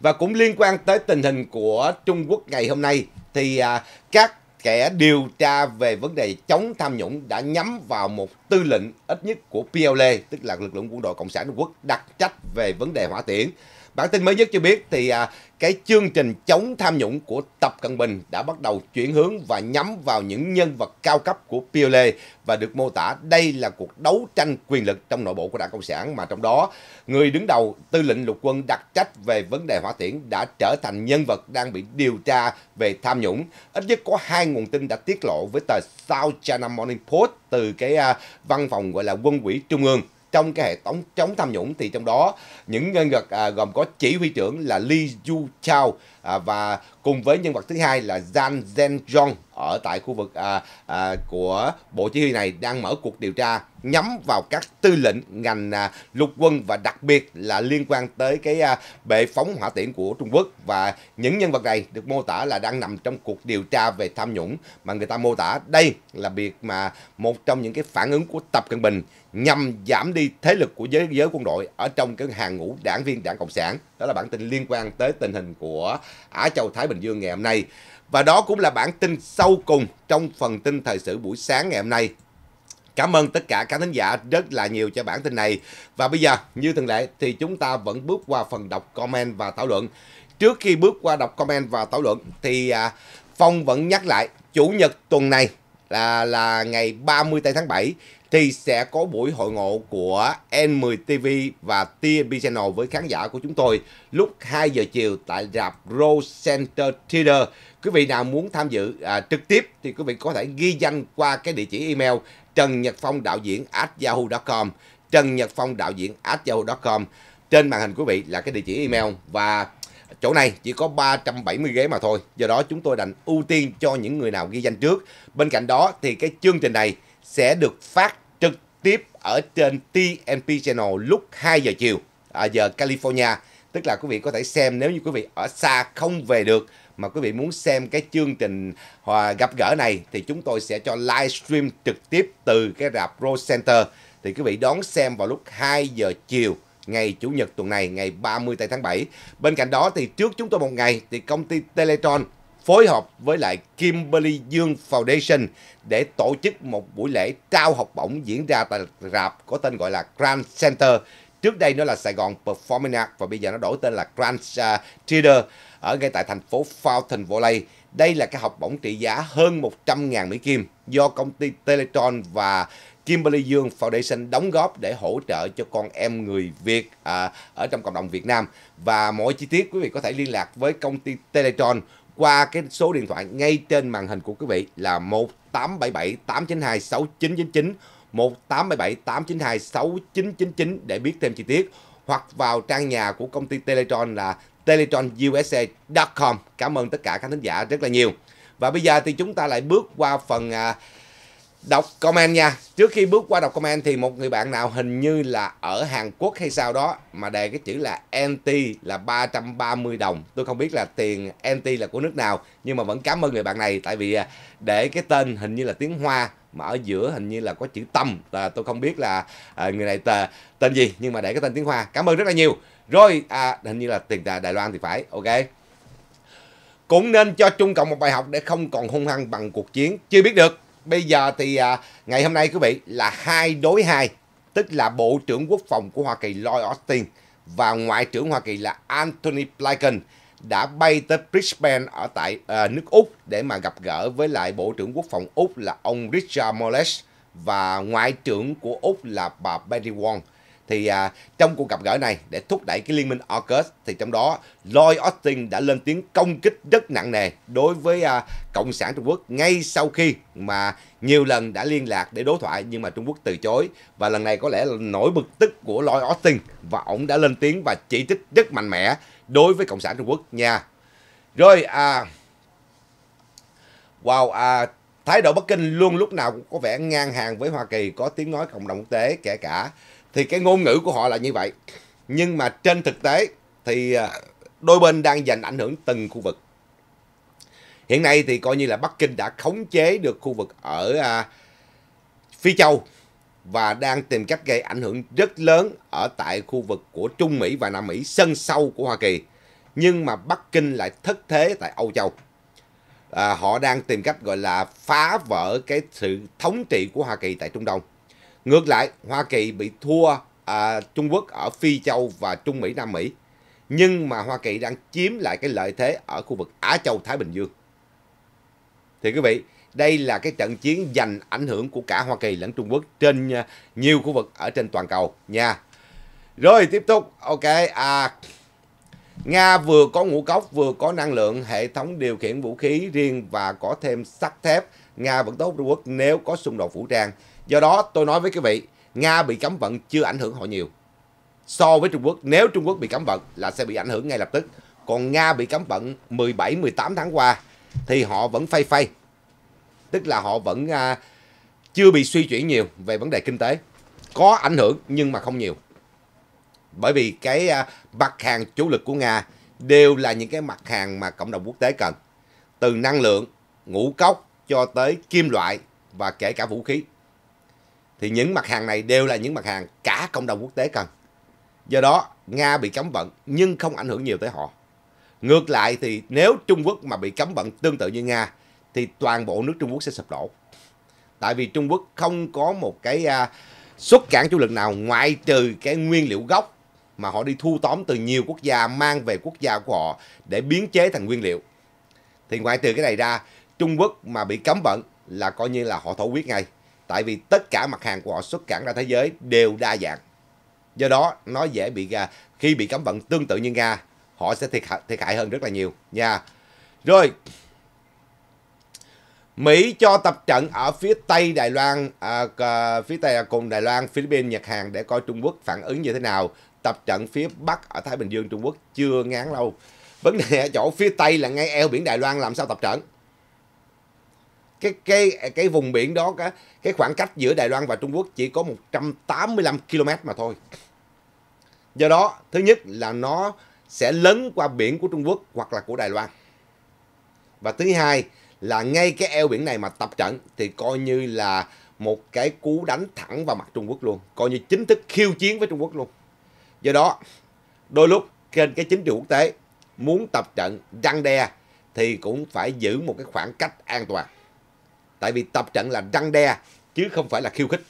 Speaker 1: Và cũng liên quan tới tình hình của Trung Quốc ngày hôm nay thì à, các kẻ điều tra về vấn đề chống tham nhũng đã nhắm vào một tư lệnh ít nhất của PLA, e, tức là lực lượng quân đội Cộng sản Trung Quốc, đặt trách về vấn đề hỏa tiễn. Bản tin mới nhất cho biết thì à, cái chương trình chống tham nhũng của Tập Cận Bình đã bắt đầu chuyển hướng và nhắm vào những nhân vật cao cấp của Piole và được mô tả đây là cuộc đấu tranh quyền lực trong nội bộ của Đảng Cộng sản mà trong đó người đứng đầu tư lệnh lục quân đặc trách về vấn đề hỏa tiễn đã trở thành nhân vật đang bị điều tra về tham nhũng. Ít nhất có hai nguồn tin đã tiết lộ với tờ South China Morning Post từ cái à, văn phòng gọi là quân quỹ trung ương trong cái hệ thống chống tham nhũng thì trong đó những nhân vật à, gồm có chỉ huy trưởng là Lee Yu Chao à, và cùng với nhân vật thứ hai là Zhang Zhenjong ở tại khu vực à, à, của Bộ Chỉ huy này đang mở cuộc điều tra nhắm vào các tư lệnh ngành à, lục quân và đặc biệt là liên quan tới cái à, bệ phóng hỏa tiễn của Trung Quốc và những nhân vật này được mô tả là đang nằm trong cuộc điều tra về tham nhũng mà người ta mô tả đây là việc mà một trong những cái phản ứng của Tập Cận Bình nhằm giảm đi thế lực của giới giới quân đội ở trong cái hàng ngũ đảng viên đảng Cộng sản. Đó là bản tin liên quan tới tình hình của Á Châu Thái Bình Dương ngày hôm nay. Và đó cũng là bản tin sâu cùng trong phần tin thời sự buổi sáng ngày hôm nay. Cảm ơn tất cả các thính giả rất là nhiều cho bản tin này. Và bây giờ, như thường lệ thì chúng ta vẫn bước qua phần đọc comment và thảo luận. Trước khi bước qua đọc comment và thảo luận thì à, Phong vẫn nhắc lại, Chủ nhật tuần này là là ngày 30 tháng 7 thì sẽ có buổi hội ngộ của N10 TV và tnb Channel với khán giả của chúng tôi lúc 2 giờ chiều tại rạp Rose Center Theater quý vị nào muốn tham dự à, trực tiếp thì quý vị có thể ghi danh qua cái địa chỉ email trần nhật phong đạo diễn at yahoo.com trần nhật phong đạo diễn at yahoo.com trên màn hình quý vị là cái địa chỉ email và chỗ này chỉ có 370 ghế mà thôi do đó chúng tôi đành ưu tiên cho những người nào ghi danh trước bên cạnh đó thì cái chương trình này sẽ được phát trực tiếp ở trên TNP Channel lúc 2 giờ chiều à, giờ California tức là quý vị có thể xem nếu như quý vị ở xa không về được mà quý vị muốn xem cái chương trình hòa à, gặp gỡ này thì chúng tôi sẽ cho livestream trực tiếp từ cái rạp Rose Center. Thì quý vị đón xem vào lúc 2 giờ chiều ngày Chủ nhật tuần này ngày 30 tháng 7. Bên cạnh đó thì trước chúng tôi một ngày thì công ty Teletron phối hợp với lại Kimberly Dương Foundation để tổ chức một buổi lễ trao học bổng diễn ra tại rạp có tên gọi là Grand Center Trước đây nó là Sài Gòn Performing Art và bây giờ nó đổi tên là Grand uh, Theater ở ngay tại thành phố Fountain Valley. Đây là cái học bổng trị giá hơn 100.000 Mỹ Kim do công ty Teletron và Kimberly Dương Foundation đóng góp để hỗ trợ cho con em người Việt à, ở trong cộng đồng Việt Nam. Và mọi chi tiết quý vị có thể liên lạc với công ty Teletron qua cái số điện thoại ngay trên màn hình của quý vị là 1877 892 6999 1877 892 6999 để biết thêm chi tiết hoặc vào trang nhà của công ty Teletron là teletronUSA.com. Cảm ơn tất cả các khán giả rất là nhiều. Và bây giờ thì chúng ta lại bước qua phần à, đọc comment nha. Trước khi bước qua đọc comment thì một người bạn nào hình như là ở Hàn Quốc hay sao đó mà đề cái chữ là NT là 330 đồng. Tôi không biết là tiền NT là của nước nào nhưng mà vẫn cảm ơn người bạn này tại vì à, để cái tên hình như là tiếng Hoa mà ở giữa hình như là có chữ tâm là tôi không biết là à, người này tờ, tên gì nhưng mà để cái tên tiếng hoa cảm ơn rất là nhiều rồi à, hình như là tiền đài loan thì phải ok cũng nên cho Trung Cộng một bài học để không còn hung hăng bằng cuộc chiến. Chưa biết được. Bây giờ thì à, ngày hôm nay quý vị là hai đối hai, tức là Bộ trưởng Quốc phòng của Hoa Kỳ Lloyd Austin và Ngoại trưởng Hoa Kỳ là anthony Blinken đã bay tới Brisbane ở tại à, nước Úc để mà gặp gỡ với lại Bộ trưởng Quốc phòng Úc là ông Richard Moles và Ngoại trưởng của Úc là bà Betty Wong. Thì à, trong cuộc gặp gỡ này để thúc đẩy cái liên minh AUKUS thì trong đó Lloyd Austin đã lên tiếng công kích rất nặng nề đối với à, Cộng sản Trung Quốc ngay sau khi mà nhiều lần đã liên lạc để đối thoại nhưng mà Trung Quốc từ chối và lần này có lẽ là nỗi bực tức của Lloyd Austin và ông đã lên tiếng và chỉ trích rất mạnh mẽ đối với Cộng sản Trung Quốc nha. Rồi à Wow à thái độ Bắc Kinh luôn lúc nào cũng có vẻ ngang hàng với Hoa Kỳ có tiếng nói cộng đồng quốc tế kể cả thì cái ngôn ngữ của họ là như vậy. Nhưng mà trên thực tế thì à, đôi bên đang giành ảnh hưởng từng khu vực. Hiện nay thì coi như là Bắc Kinh đã khống chế được khu vực ở à, Phi Châu và đang tìm cách gây ảnh hưởng rất lớn ở tại khu vực của Trung Mỹ và Nam Mỹ sân sâu của Hoa Kỳ. Nhưng mà Bắc Kinh lại thất thế tại Âu Châu. À, họ đang tìm cách gọi là phá vỡ cái sự thống trị của Hoa Kỳ tại Trung Đông. Ngược lại, Hoa Kỳ bị thua à, Trung Quốc ở Phi Châu và Trung Mỹ Nam Mỹ. Nhưng mà Hoa Kỳ đang chiếm lại cái lợi thế ở khu vực Á Châu Thái Bình Dương. Thì quý vị, đây là cái trận chiến giành ảnh hưởng của cả Hoa Kỳ lẫn Trung Quốc trên à, nhiều khu vực ở trên toàn cầu nha. Rồi tiếp tục, ok, à, Nga vừa có ngũ cốc vừa có năng lượng, hệ thống điều khiển vũ khí riêng và có thêm sắt thép. Nga vẫn tốt Trung Quốc nếu có xung đột vũ trang. Do đó tôi nói với quý vị, Nga bị cấm vận chưa ảnh hưởng họ nhiều. So với Trung Quốc, nếu Trung Quốc bị cấm vận là sẽ bị ảnh hưởng ngay lập tức. Còn Nga bị cấm vận 17-18 tháng qua thì họ vẫn phay phay tức là họ vẫn à, chưa bị suy chuyển nhiều về vấn đề kinh tế có ảnh hưởng nhưng mà không nhiều bởi vì cái à, mặt hàng chủ lực của nga đều là những cái mặt hàng mà cộng đồng quốc tế cần từ năng lượng ngũ cốc cho tới kim loại và kể cả vũ khí thì những mặt hàng này đều là những mặt hàng cả cộng đồng quốc tế cần do đó nga bị cấm vận nhưng không ảnh hưởng nhiều tới họ ngược lại thì nếu trung quốc mà bị cấm vận tương tự như nga thì toàn bộ nước Trung Quốc sẽ sụp đổ. Tại vì Trung Quốc không có một cái à, xuất cảng chủ lực nào ngoại trừ cái nguyên liệu gốc mà họ đi thu tóm từ nhiều quốc gia mang về quốc gia của họ để biến chế thành nguyên liệu. Thì ngoại trừ cái này ra, Trung Quốc mà bị cấm vận là coi như là họ thổ quyết ngay. Tại vì tất cả mặt hàng của họ xuất cảng ra thế giới đều đa dạng. Do đó, nó dễ bị ra à, khi bị cấm vận tương tự như Nga, họ sẽ thiệt hại, thiệt hại hơn rất là nhiều nha. Rồi, Mỹ cho tập trận ở phía Tây Đài Loan, à, à, phía Tây à, cùng Đài Loan, Philippines, Nhật Hàn để coi Trung Quốc phản ứng như thế nào. Tập trận phía Bắc ở Thái Bình Dương Trung Quốc chưa ngán lâu. Vấn đề ở chỗ phía Tây là ngay eo biển Đài Loan làm sao tập trận. Cái cái cái vùng biển đó cái, cái khoảng cách giữa Đài Loan và Trung Quốc chỉ có 185 km mà thôi. Do đó, thứ nhất là nó sẽ lấn qua biển của Trung Quốc hoặc là của Đài Loan. Và thứ hai là ngay cái eo biển này mà tập trận thì coi như là một cái cú đánh thẳng vào mặt Trung Quốc luôn, coi như chính thức khiêu chiến với Trung Quốc luôn. Do đó, đôi lúc trên cái chính trị quốc tế muốn tập trận răng đe thì cũng phải giữ một cái khoảng cách an toàn. Tại vì tập trận là răng đe chứ không phải là khiêu khích.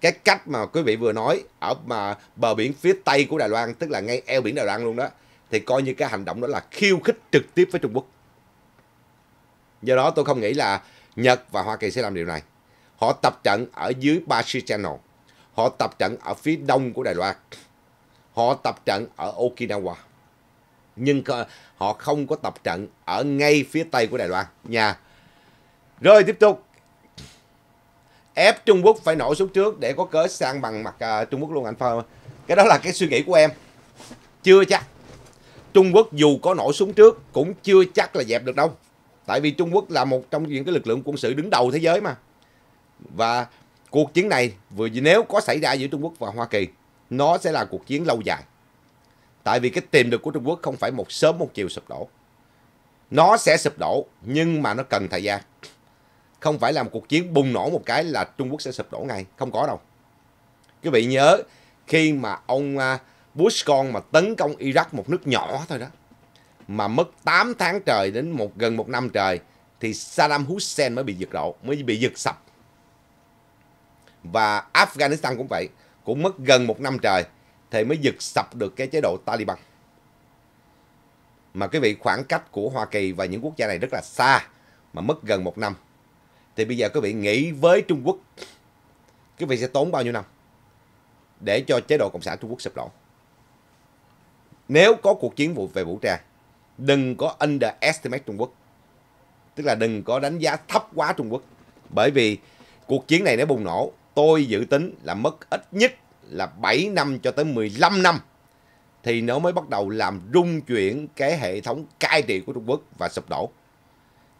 Speaker 1: Cái cách mà quý vị vừa nói ở mà bờ biển phía tây của Đài Loan, tức là ngay eo biển Đài Loan luôn đó, thì coi như cái hành động đó là khiêu khích trực tiếp với Trung Quốc. Do đó tôi không nghĩ là Nhật và Hoa Kỳ sẽ làm điều này. Họ tập trận ở dưới Bashi Channel. Họ tập trận ở phía đông của Đài Loan. Họ tập trận ở Okinawa. Nhưng họ không có tập trận ở ngay phía tây của Đài Loan nha. Rồi tiếp tục. Ép Trung Quốc phải nổ súng trước để có cớ sang bằng mặt uh, Trung Quốc luôn anh Phơ. Cái đó là cái suy nghĩ của em. Chưa chắc. Trung Quốc dù có nổ súng trước cũng chưa chắc là dẹp được đâu. Tại vì Trung Quốc là một trong những cái lực lượng quân sự đứng đầu thế giới mà. Và cuộc chiến này vừa nếu có xảy ra giữa Trung Quốc và Hoa Kỳ, nó sẽ là cuộc chiến lâu dài. Tại vì cái tiềm lực của Trung Quốc không phải một sớm một chiều sụp đổ. Nó sẽ sụp đổ nhưng mà nó cần thời gian. Không phải là một cuộc chiến bùng nổ một cái là Trung Quốc sẽ sụp đổ ngay, không có đâu. Quý vị nhớ khi mà ông à, Bush con mà tấn công Iraq một nước nhỏ thôi đó mà mất 8 tháng trời đến một gần một năm trời thì Saddam Hussein mới bị giật lộ, mới bị giật sập. Và Afghanistan cũng vậy, cũng mất gần một năm trời thì mới giật sập được cái chế độ Taliban. Mà cái vị khoảng cách của Hoa Kỳ và những quốc gia này rất là xa mà mất gần một năm. Thì bây giờ quý vị nghĩ với Trung Quốc, quý vị sẽ tốn bao nhiêu năm để cho chế độ Cộng sản Trung Quốc sụp đổ? Nếu có cuộc chiến vụ về vũ trang đừng có underestimate Trung Quốc. Tức là đừng có đánh giá thấp quá Trung Quốc. Bởi vì cuộc chiến này nó bùng nổ, tôi dự tính là mất ít nhất là 7 năm cho tới 15 năm thì nó mới bắt đầu làm rung chuyển cái hệ thống cai trị của Trung Quốc và sụp đổ.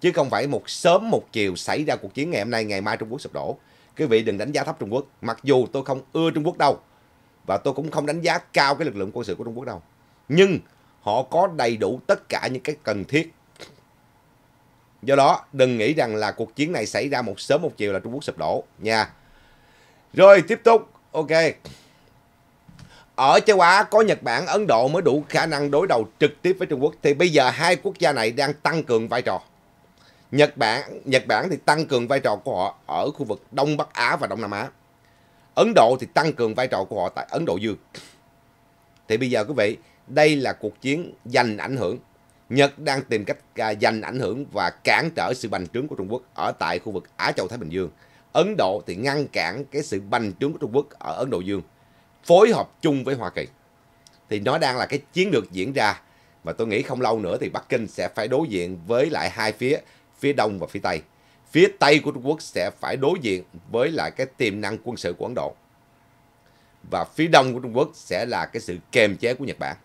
Speaker 1: Chứ không phải một sớm một chiều xảy ra cuộc chiến ngày hôm nay, ngày mai Trung Quốc sụp đổ. Quý vị đừng đánh giá thấp Trung Quốc. Mặc dù tôi không ưa Trung Quốc đâu. Và tôi cũng không đánh giá cao cái lực lượng quân sự của Trung Quốc đâu. Nhưng họ có đầy đủ tất cả những cái cần thiết. Do đó, đừng nghĩ rằng là cuộc chiến này xảy ra một sớm một chiều là Trung Quốc sụp đổ nha. Rồi tiếp tục, ok. Ở châu Á có Nhật Bản, Ấn Độ mới đủ khả năng đối đầu trực tiếp với Trung Quốc thì bây giờ hai quốc gia này đang tăng cường vai trò. Nhật Bản, Nhật Bản thì tăng cường vai trò của họ ở khu vực Đông Bắc Á và Đông Nam Á. Ấn Độ thì tăng cường vai trò của họ tại Ấn Độ Dương. Thì bây giờ quý vị, đây là cuộc chiến giành ảnh hưởng. Nhật đang tìm cách à, giành ảnh hưởng và cản trở sự bành trướng của Trung Quốc ở tại khu vực Á Châu Thái Bình Dương. Ấn Độ thì ngăn cản cái sự bành trướng của Trung Quốc ở Ấn Độ Dương, phối hợp chung với Hoa Kỳ. Thì nó đang là cái chiến lược diễn ra và tôi nghĩ không lâu nữa thì Bắc Kinh sẽ phải đối diện với lại hai phía, phía Đông và phía Tây. Phía Tây của Trung Quốc sẽ phải đối diện với lại cái tiềm năng quân sự của Ấn Độ. Và phía Đông của Trung Quốc sẽ là cái sự kềm chế của Nhật Bản.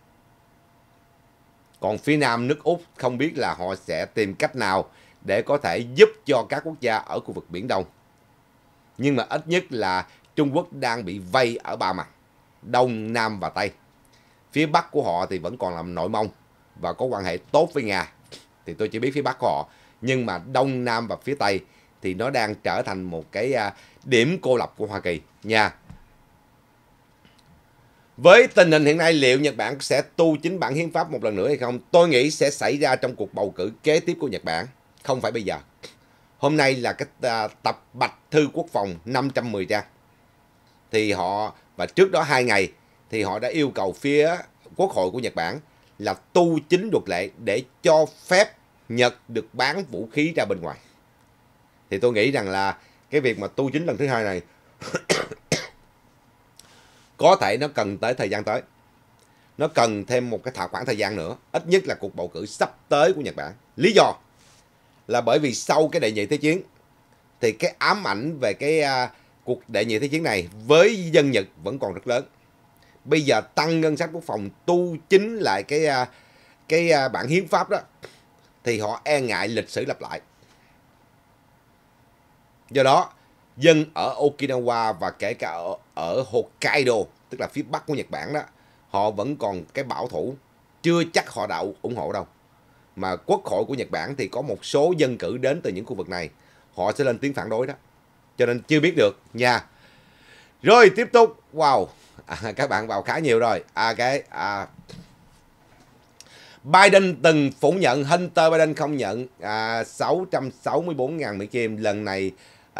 Speaker 1: Còn phía Nam nước Úc không biết là họ sẽ tìm cách nào để có thể giúp cho các quốc gia ở khu vực Biển Đông. Nhưng mà ít nhất là Trung Quốc đang bị vây ở ba mặt, Đông, Nam và Tây. Phía Bắc của họ thì vẫn còn làm nội mông và có quan hệ tốt với Nga. Thì tôi chỉ biết phía Bắc của họ. Nhưng mà Đông, Nam và phía Tây thì nó đang trở thành một cái à, điểm cô lập của Hoa Kỳ nha. Với tình hình hiện nay liệu Nhật Bản sẽ tu chính bản hiến pháp một lần nữa hay không? Tôi nghĩ sẽ xảy ra trong cuộc bầu cử kế tiếp của Nhật Bản, không phải bây giờ. Hôm nay là cái à, tập bạch thư quốc phòng 510 trang. Thì họ và trước đó 2 ngày thì họ đã yêu cầu phía quốc hội của Nhật Bản là tu chính luật lệ để cho phép Nhật được bán vũ khí ra bên ngoài. Thì tôi nghĩ rằng là cái việc mà tu chính lần thứ hai này có thể nó cần tới thời gian tới nó cần thêm một cái thảo khoảng thời gian nữa ít nhất là cuộc bầu cử sắp tới của nhật bản lý do là bởi vì sau cái đệ nhị thế chiến thì cái ám ảnh về cái uh, cuộc đệ nhị thế chiến này với dân nhật vẫn còn rất lớn bây giờ tăng ngân sách quốc phòng tu chính lại cái uh, cái uh, bản hiến pháp đó thì họ e ngại lịch sử lặp lại do đó dân ở Okinawa và kể cả ở, ở Hokkaido, tức là phía bắc của Nhật Bản đó, họ vẫn còn cái bảo thủ, chưa chắc họ đậu ủng hộ đâu. Mà quốc hội của Nhật Bản thì có một số dân cử đến từ những khu vực này, họ sẽ lên tiếng phản đối đó. Cho nên chưa biết được nha. Rồi tiếp tục, wow, à, các bạn vào khá nhiều rồi. À cái à Biden từng phủ nhận Hunter Biden không nhận à, 664.000 Mỹ kim lần này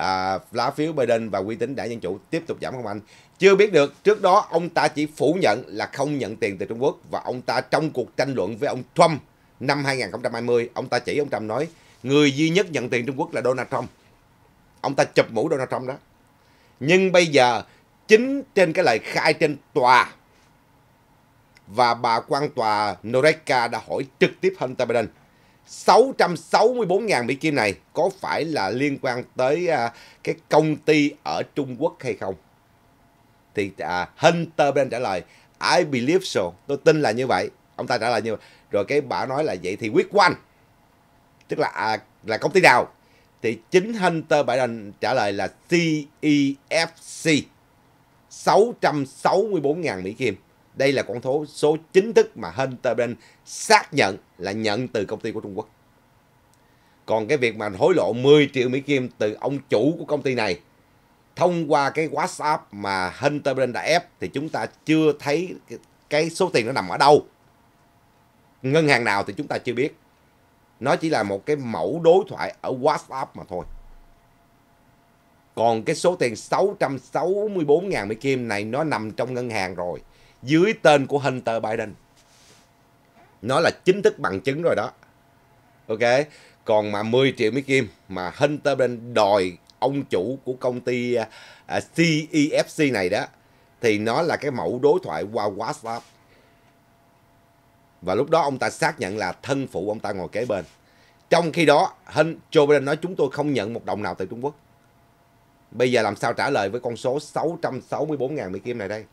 Speaker 1: à, lá phiếu Biden và uy tín đảng Dân Chủ tiếp tục giảm không anh? Chưa biết được, trước đó ông ta chỉ phủ nhận là không nhận tiền từ Trung Quốc và ông ta trong cuộc tranh luận với ông Trump năm 2020, ông ta chỉ ông Trump nói người duy nhất nhận tiền Trung Quốc là Donald Trump. Ông ta chụp mũ Donald Trump đó. Nhưng bây giờ chính trên cái lời khai trên tòa và bà quan tòa Noreka đã hỏi trực tiếp Hunter Biden 664.000 Mỹ Kim này có phải là liên quan tới à, cái công ty ở Trung Quốc hay không? Thì à, Hunter Ben trả lời, I believe so, tôi tin là như vậy. Ông ta trả lời như vậy. Rồi cái bà nói là vậy thì quyết one, tức là à, là công ty nào? Thì chính Hunter Biden trả lời là CEFC, 664.000 e Mỹ Kim. Đây là con số, số chính thức mà Hunter Biden xác nhận là nhận từ công ty của Trung Quốc. Còn cái việc mà hối lộ 10 triệu Mỹ Kim từ ông chủ của công ty này thông qua cái WhatsApp mà Hunter Biden đã ép thì chúng ta chưa thấy cái số tiền nó nằm ở đâu. Ngân hàng nào thì chúng ta chưa biết. Nó chỉ là một cái mẫu đối thoại ở WhatsApp mà thôi. Còn cái số tiền 664.000 Mỹ Kim này nó nằm trong ngân hàng rồi. Dưới tên của Hunter Biden nó là chính thức bằng chứng rồi đó ok còn mà 10 triệu mỹ kim mà Hunter Biden đòi ông chủ của công ty uh, à, à, CEFC này đó thì nó là cái mẫu đối thoại qua WhatsApp và lúc đó ông ta xác nhận là thân phụ ông ta ngồi kế bên trong khi đó Joe Biden nói chúng tôi không nhận một đồng nào từ Trung Quốc bây giờ làm sao trả lời với con số 664.000 Mỹ Kim này đây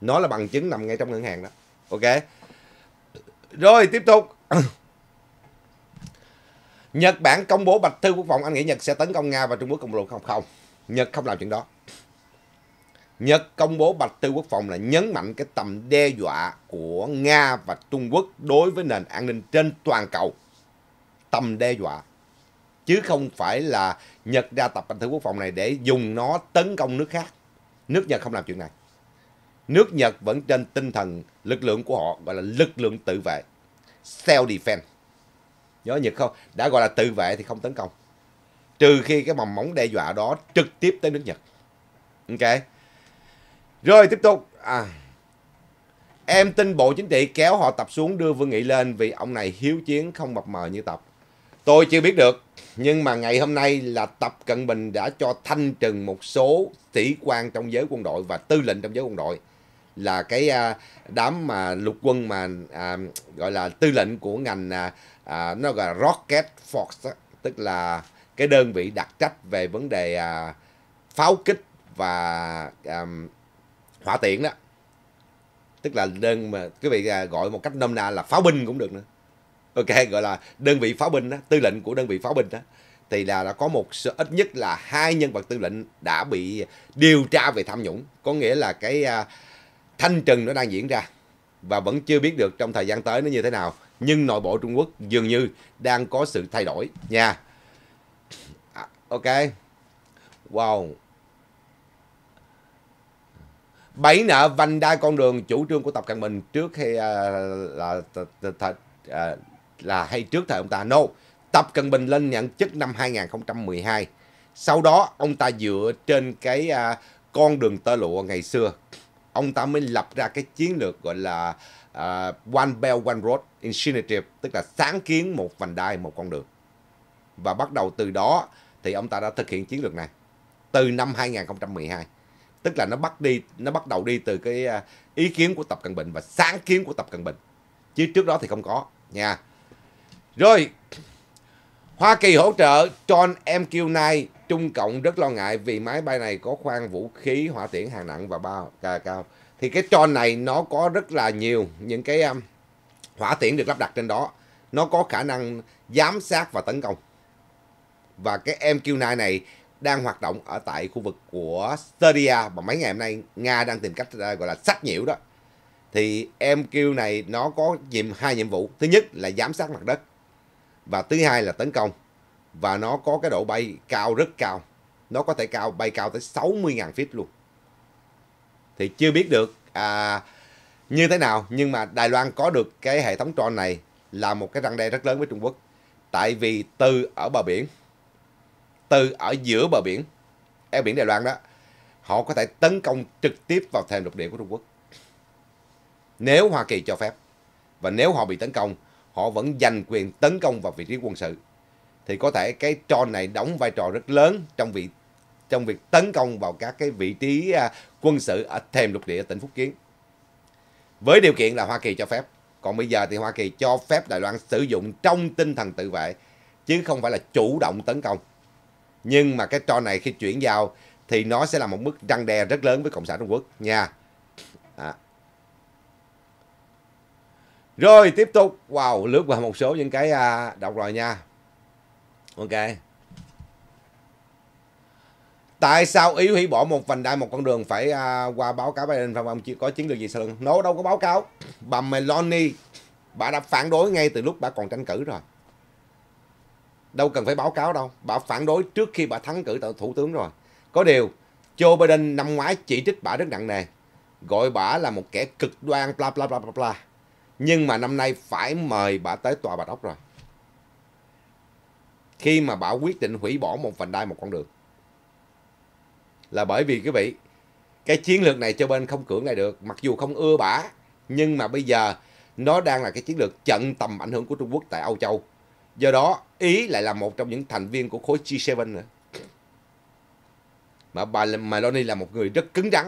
Speaker 1: nó là bằng chứng nằm ngay trong ngân hàng đó ok rồi tiếp tục. Nhật Bản công bố bạch thư quốc phòng, anh nghĩ Nhật sẽ tấn công Nga và Trung Quốc công lúc không? Không, Nhật không làm chuyện đó. Nhật công bố bạch thư quốc phòng là nhấn mạnh cái tầm đe dọa của Nga và Trung Quốc đối với nền an ninh trên toàn cầu. Tầm đe dọa. Chứ không phải là Nhật ra tập bạch thư quốc phòng này để dùng nó tấn công nước khác. Nước Nhật không làm chuyện này nước Nhật vẫn trên tinh thần lực lượng của họ gọi là lực lượng tự vệ. Self defense. Nhớ Nhật không? Đã gọi là tự vệ thì không tấn công. Trừ khi cái mầm móng đe dọa đó trực tiếp tới nước Nhật. Ok. Rồi tiếp tục. À, em tin Bộ Chính trị kéo họ tập xuống đưa Vương Nghị lên vì ông này hiếu chiến không mập mờ như tập. Tôi chưa biết được, nhưng mà ngày hôm nay là Tập Cận Bình đã cho thanh trừng một số sĩ quan trong giới quân đội và tư lệnh trong giới quân đội là cái à, đám mà lục quân mà à, gọi là tư lệnh của ngành à, à nó gọi là rocket force đó, tức là cái đơn vị đặc trách về vấn đề à, pháo kích và à, hỏa tiễn đó tức là đơn mà quý vị à, gọi một cách nôm na là pháo binh cũng được nữa ok gọi là đơn vị pháo binh đó tư lệnh của đơn vị pháo binh đó thì là đã có một số ít nhất là hai nhân vật tư lệnh đã bị điều tra về tham nhũng có nghĩa là cái thanh trừng nó đang diễn ra và vẫn chưa biết được trong thời gian tới nó như thế nào nhưng nội bộ Trung Quốc dường như đang có sự thay đổi nha à, ok wow bảy nợ vành đai con đường chủ trương của tập cận bình trước hay à, là là, là hay trước thời ông ta no tập cận bình lên nhận chức năm 2012 sau đó ông ta dựa trên cái à, con đường tơ lụa ngày xưa ông ta mới lập ra cái chiến lược gọi là uh, One Belt One Road Initiative, tức là sáng kiến một vành đai một con đường. Và bắt đầu từ đó thì ông ta đã thực hiện chiến lược này từ năm 2012. Tức là nó bắt đi nó bắt đầu đi từ cái à, ý kiến của Tập Cận Bình và sáng kiến của Tập Cận Bình. Chứ trước đó thì không có nha. Rồi Hoa Kỳ hỗ trợ John McCain Trung Cộng rất lo ngại vì máy bay này có khoang vũ khí hỏa tiễn hạng nặng và bao cà cao. Thì cái tròn này nó có rất là nhiều những cái um, hỏa tiễn được lắp đặt trên đó. Nó có khả năng giám sát và tấn công. Và cái MQ9 này đang hoạt động ở tại khu vực của Syria và mấy ngày hôm nay Nga đang tìm cách ờ, gọi là sách nhiễu đó. Thì MQ này nó có nhiệm hai nhiệm vụ. Thứ nhất là giám sát mặt đất và thứ hai là tấn công và nó có cái độ bay cao rất cao. Nó có thể cao bay cao tới 60.000 feet luôn. Thì chưa biết được à, như thế nào nhưng mà Đài Loan có được cái hệ thống tròn này là một cái răng đe rất lớn với Trung Quốc. Tại vì từ ở bờ biển, từ ở giữa bờ biển, eo biển Đài Loan đó, họ có thể tấn công trực tiếp vào thềm lục địa của Trung Quốc. Nếu Hoa Kỳ cho phép và nếu họ bị tấn công, họ vẫn giành quyền tấn công vào vị trí quân sự thì có thể cái tron này đóng vai trò rất lớn trong việc trong việc tấn công vào các cái vị trí à, quân sự ở thềm lục địa tỉnh Phúc Kiến. Với điều kiện là Hoa Kỳ cho phép. Còn bây giờ thì Hoa Kỳ cho phép Đài Loan sử dụng trong tinh thần tự vệ chứ không phải là chủ động tấn công. Nhưng mà cái tron này khi chuyển vào thì nó sẽ là một mức răng đe rất lớn với Cộng sản Trung Quốc nha. À. Rồi tiếp tục, wow, lướt qua một số những cái à, đọc rồi nha ok tại sao ý hủy bỏ một vành đai một con đường phải à, qua báo cáo Biden phòng ông chưa có chiến lược gì sao? lưng nó đâu có báo cáo bà Meloni bà đã phản đối ngay từ lúc bà còn tranh cử rồi đâu cần phải báo cáo đâu bà phản đối trước khi bà thắng cử thủ tướng rồi có điều Joe Biden năm ngoái chỉ trích bà rất nặng nề gọi bà là một kẻ cực đoan bla bla bla bla bla nhưng mà năm nay phải mời bà tới tòa bạch ốc rồi khi mà bảo quyết định hủy bỏ một vành đai một con đường là bởi vì quý vị cái chiến lược này cho bên không cưỡng lại được mặc dù không ưa bả nhưng mà bây giờ nó đang là cái chiến lược chặn tầm ảnh hưởng của Trung Quốc tại Âu Châu do đó Ý lại là một trong những thành viên của khối G7 nữa mà bà Meloni là một người rất cứng rắn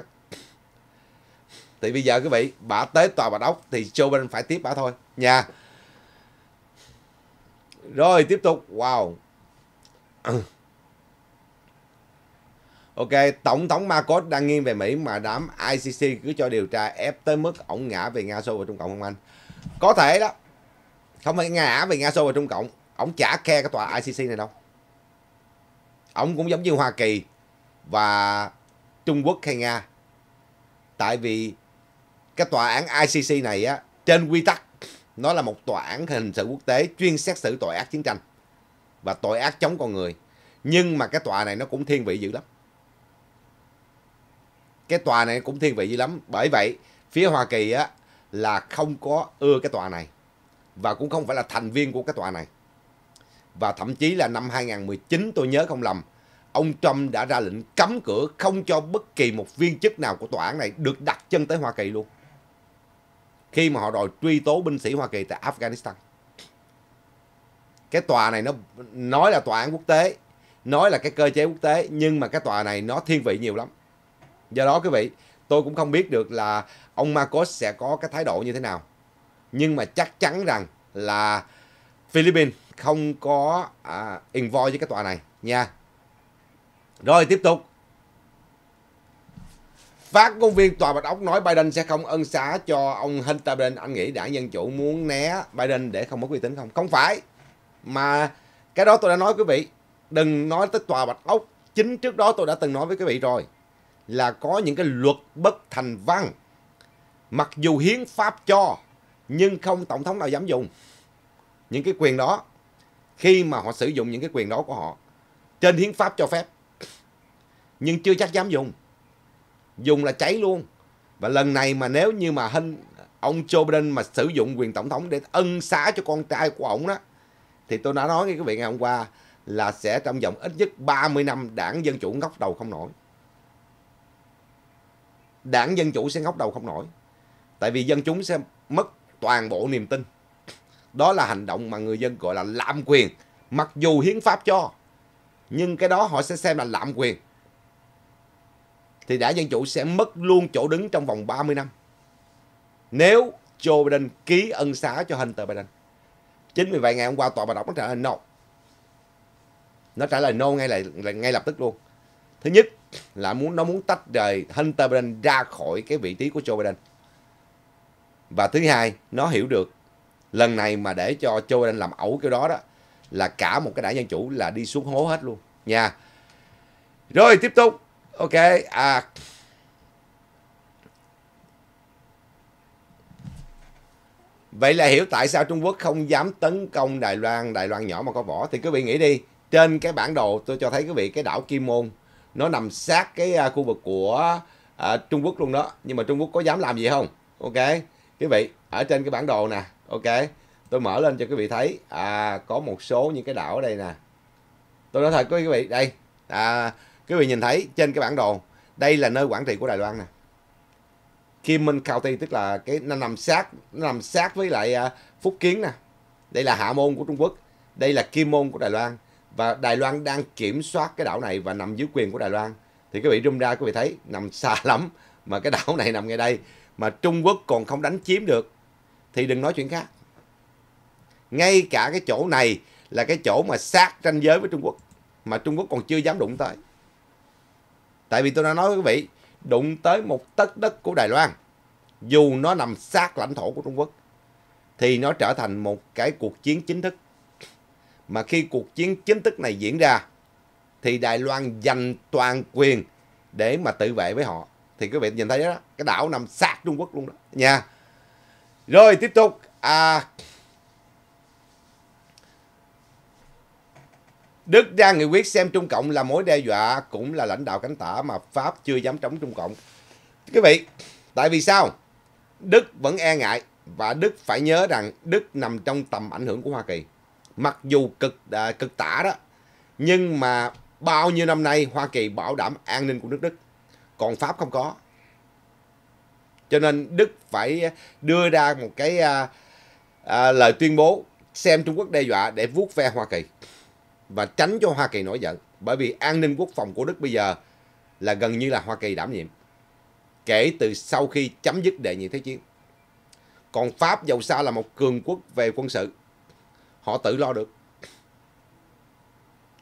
Speaker 1: thì bây giờ quý vị bả tới tòa bà đốc thì Joe Biden phải tiếp bả thôi nha rồi tiếp tục wow Ừ. Ok, Tổng thống Marcos đang nghiêng về Mỹ mà đám ICC cứ cho điều tra ép tới mức ổng ngã về Nga Xô và Trung Cộng không anh? Có thể đó. Không phải ngã về Nga Xô và Trung Cộng. Ổng chả khe cái tòa ICC này đâu. Ổng cũng giống như Hoa Kỳ và Trung Quốc hay Nga. Tại vì cái tòa án ICC này á, trên quy tắc, nó là một tòa án hình sự quốc tế chuyên xét xử tội ác chiến tranh và tội ác chống con người. Nhưng mà cái tòa này nó cũng thiên vị dữ lắm. Cái tòa này cũng thiên vị dữ lắm. Bởi vậy, phía Hoa Kỳ á, là không có ưa cái tòa này. Và cũng không phải là thành viên của cái tòa này. Và thậm chí là năm 2019 tôi nhớ không lầm, ông Trump đã ra lệnh cấm cửa không cho bất kỳ một viên chức nào của tòa án này được đặt chân tới Hoa Kỳ luôn. Khi mà họ đòi truy tố binh sĩ Hoa Kỳ tại Afghanistan cái tòa này nó nói là tòa án quốc tế nói là cái cơ chế quốc tế nhưng mà cái tòa này nó thiên vị nhiều lắm do đó quý vị tôi cũng không biết được là ông Marcos sẽ có cái thái độ như thế nào nhưng mà chắc chắn rằng là Philippines không có à, invoice với cái tòa này nha rồi tiếp tục Phát ngôn viên Tòa Bạch Ốc nói Biden sẽ không ân xá cho ông Hunter Biden. Anh nghĩ đảng Dân Chủ muốn né Biden để không mất uy tín không? Không phải mà cái đó tôi đã nói quý vị đừng nói tới tòa bạch ốc chính trước đó tôi đã từng nói với quý vị rồi là có những cái luật bất thành văn mặc dù hiến pháp cho nhưng không tổng thống nào dám dùng những cái quyền đó khi mà họ sử dụng những cái quyền đó của họ trên hiến pháp cho phép nhưng chưa chắc dám dùng dùng là cháy luôn và lần này mà nếu như mà hình ông Joe Biden mà sử dụng quyền tổng thống để ân xá cho con trai của ông đó thì tôi đã nói với quý vị ngày hôm qua là sẽ trong vòng ít nhất 30 năm đảng Dân Chủ ngóc đầu không nổi. Đảng Dân Chủ sẽ ngóc đầu không nổi. Tại vì dân chúng sẽ mất toàn bộ niềm tin. Đó là hành động mà người dân gọi là lạm quyền. Mặc dù hiến pháp cho, nhưng cái đó họ sẽ xem là lạm quyền. Thì đảng Dân Chủ sẽ mất luôn chỗ đứng trong vòng 30 năm. Nếu Joe Biden ký ân xá cho Hunter Biden chính vì vậy ngày hôm qua tòa bà đọc nó trả lời no nó trả lời no ngay lại ngay lập tức luôn thứ nhất là muốn nó muốn tách rời Hunter Biden ra khỏi cái vị trí của Joe Biden và thứ hai nó hiểu được lần này mà để cho Joe Biden làm ẩu cái đó đó là cả một cái đảng dân chủ là đi xuống hố hết luôn nha rồi tiếp tục ok à Vậy là hiểu tại sao Trung Quốc không dám tấn công Đài Loan, Đài Loan nhỏ mà có vỏ. Thì quý vị nghĩ đi, trên cái bản đồ tôi cho thấy quý vị cái đảo Kim Môn, nó nằm sát cái à, khu vực của à, Trung Quốc luôn đó. Nhưng mà Trung Quốc có dám làm gì không? Ok, quý vị, ở trên cái bản đồ nè, ok. Tôi mở lên cho quý vị thấy, à, có một số những cái đảo ở đây nè. Tôi nói thật quý vị, đây, à, quý vị nhìn thấy trên cái bản đồ, đây là nơi quản trị của Đài Loan nè. Kim Minh County tức là cái nó nằm sát nó nằm sát với lại à, Phúc Kiến nè. Đây là Hạ Môn của Trung Quốc, đây là Kim Môn của Đài Loan và Đài Loan đang kiểm soát cái đảo này và nằm dưới quyền của Đài Loan. Thì quý vị rung ra quý vị thấy nằm xa lắm mà cái đảo này nằm ngay đây mà Trung Quốc còn không đánh chiếm được thì đừng nói chuyện khác. Ngay cả cái chỗ này là cái chỗ mà sát ranh giới với Trung Quốc mà Trung Quốc còn chưa dám đụng tới. Tại vì tôi đã nói với quý vị, đụng tới một tấc đất của Đài Loan, dù nó nằm sát lãnh thổ của Trung Quốc, thì nó trở thành một cái cuộc chiến chính thức. Mà khi cuộc chiến chính thức này diễn ra, thì Đài Loan giành toàn quyền để mà tự vệ với họ. Thì quý vị nhìn thấy đó, cái đảo nằm sát Trung Quốc luôn đó nha. Rồi tiếp tục, à, Đức ra nghị quyết xem Trung Cộng là mối đe dọa cũng là lãnh đạo cánh tả mà Pháp chưa dám chống Trung Cộng. Quý vị, tại vì sao? Đức vẫn e ngại và Đức phải nhớ rằng Đức nằm trong tầm ảnh hưởng của Hoa Kỳ. Mặc dù cực à, cực tả đó, nhưng mà bao nhiêu năm nay Hoa Kỳ bảo đảm an ninh của nước Đức, còn Pháp không có. Cho nên Đức phải đưa ra một cái à, à, lời tuyên bố xem Trung Quốc đe dọa để vuốt ve Hoa Kỳ và tránh cho Hoa Kỳ nổi giận. Bởi vì an ninh quốc phòng của Đức bây giờ là gần như là Hoa Kỳ đảm nhiệm. Kể từ sau khi chấm dứt đệ nhị thế chiến. Còn Pháp dầu sao là một cường quốc về quân sự. Họ tự lo được.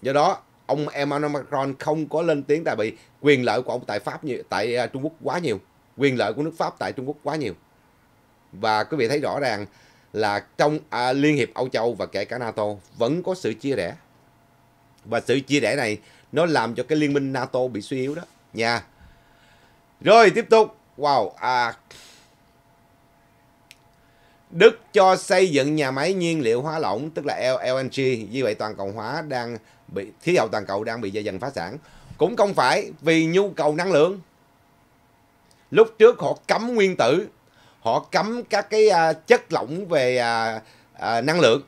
Speaker 1: Do đó, ông Emmanuel Macron không có lên tiếng tại vì quyền lợi của ông tại Pháp như tại à, Trung Quốc quá nhiều. Quyền lợi của nước Pháp tại Trung Quốc quá nhiều. Và quý vị thấy rõ ràng là trong à, Liên hiệp Âu Châu và kể cả NATO vẫn có sự chia rẽ và sự chia rẽ này nó làm cho cái liên minh NATO bị suy yếu đó nha. Rồi tiếp tục. Wow, à Đức cho xây dựng nhà máy nhiên liệu hóa lỏng tức là LNG, như vậy toàn cầu hóa đang bị khí hậu toàn cầu đang bị dần phá sản. Cũng không phải vì nhu cầu năng lượng. Lúc trước họ cấm nguyên tử, họ cấm các cái à, chất lỏng về à, à, năng lượng.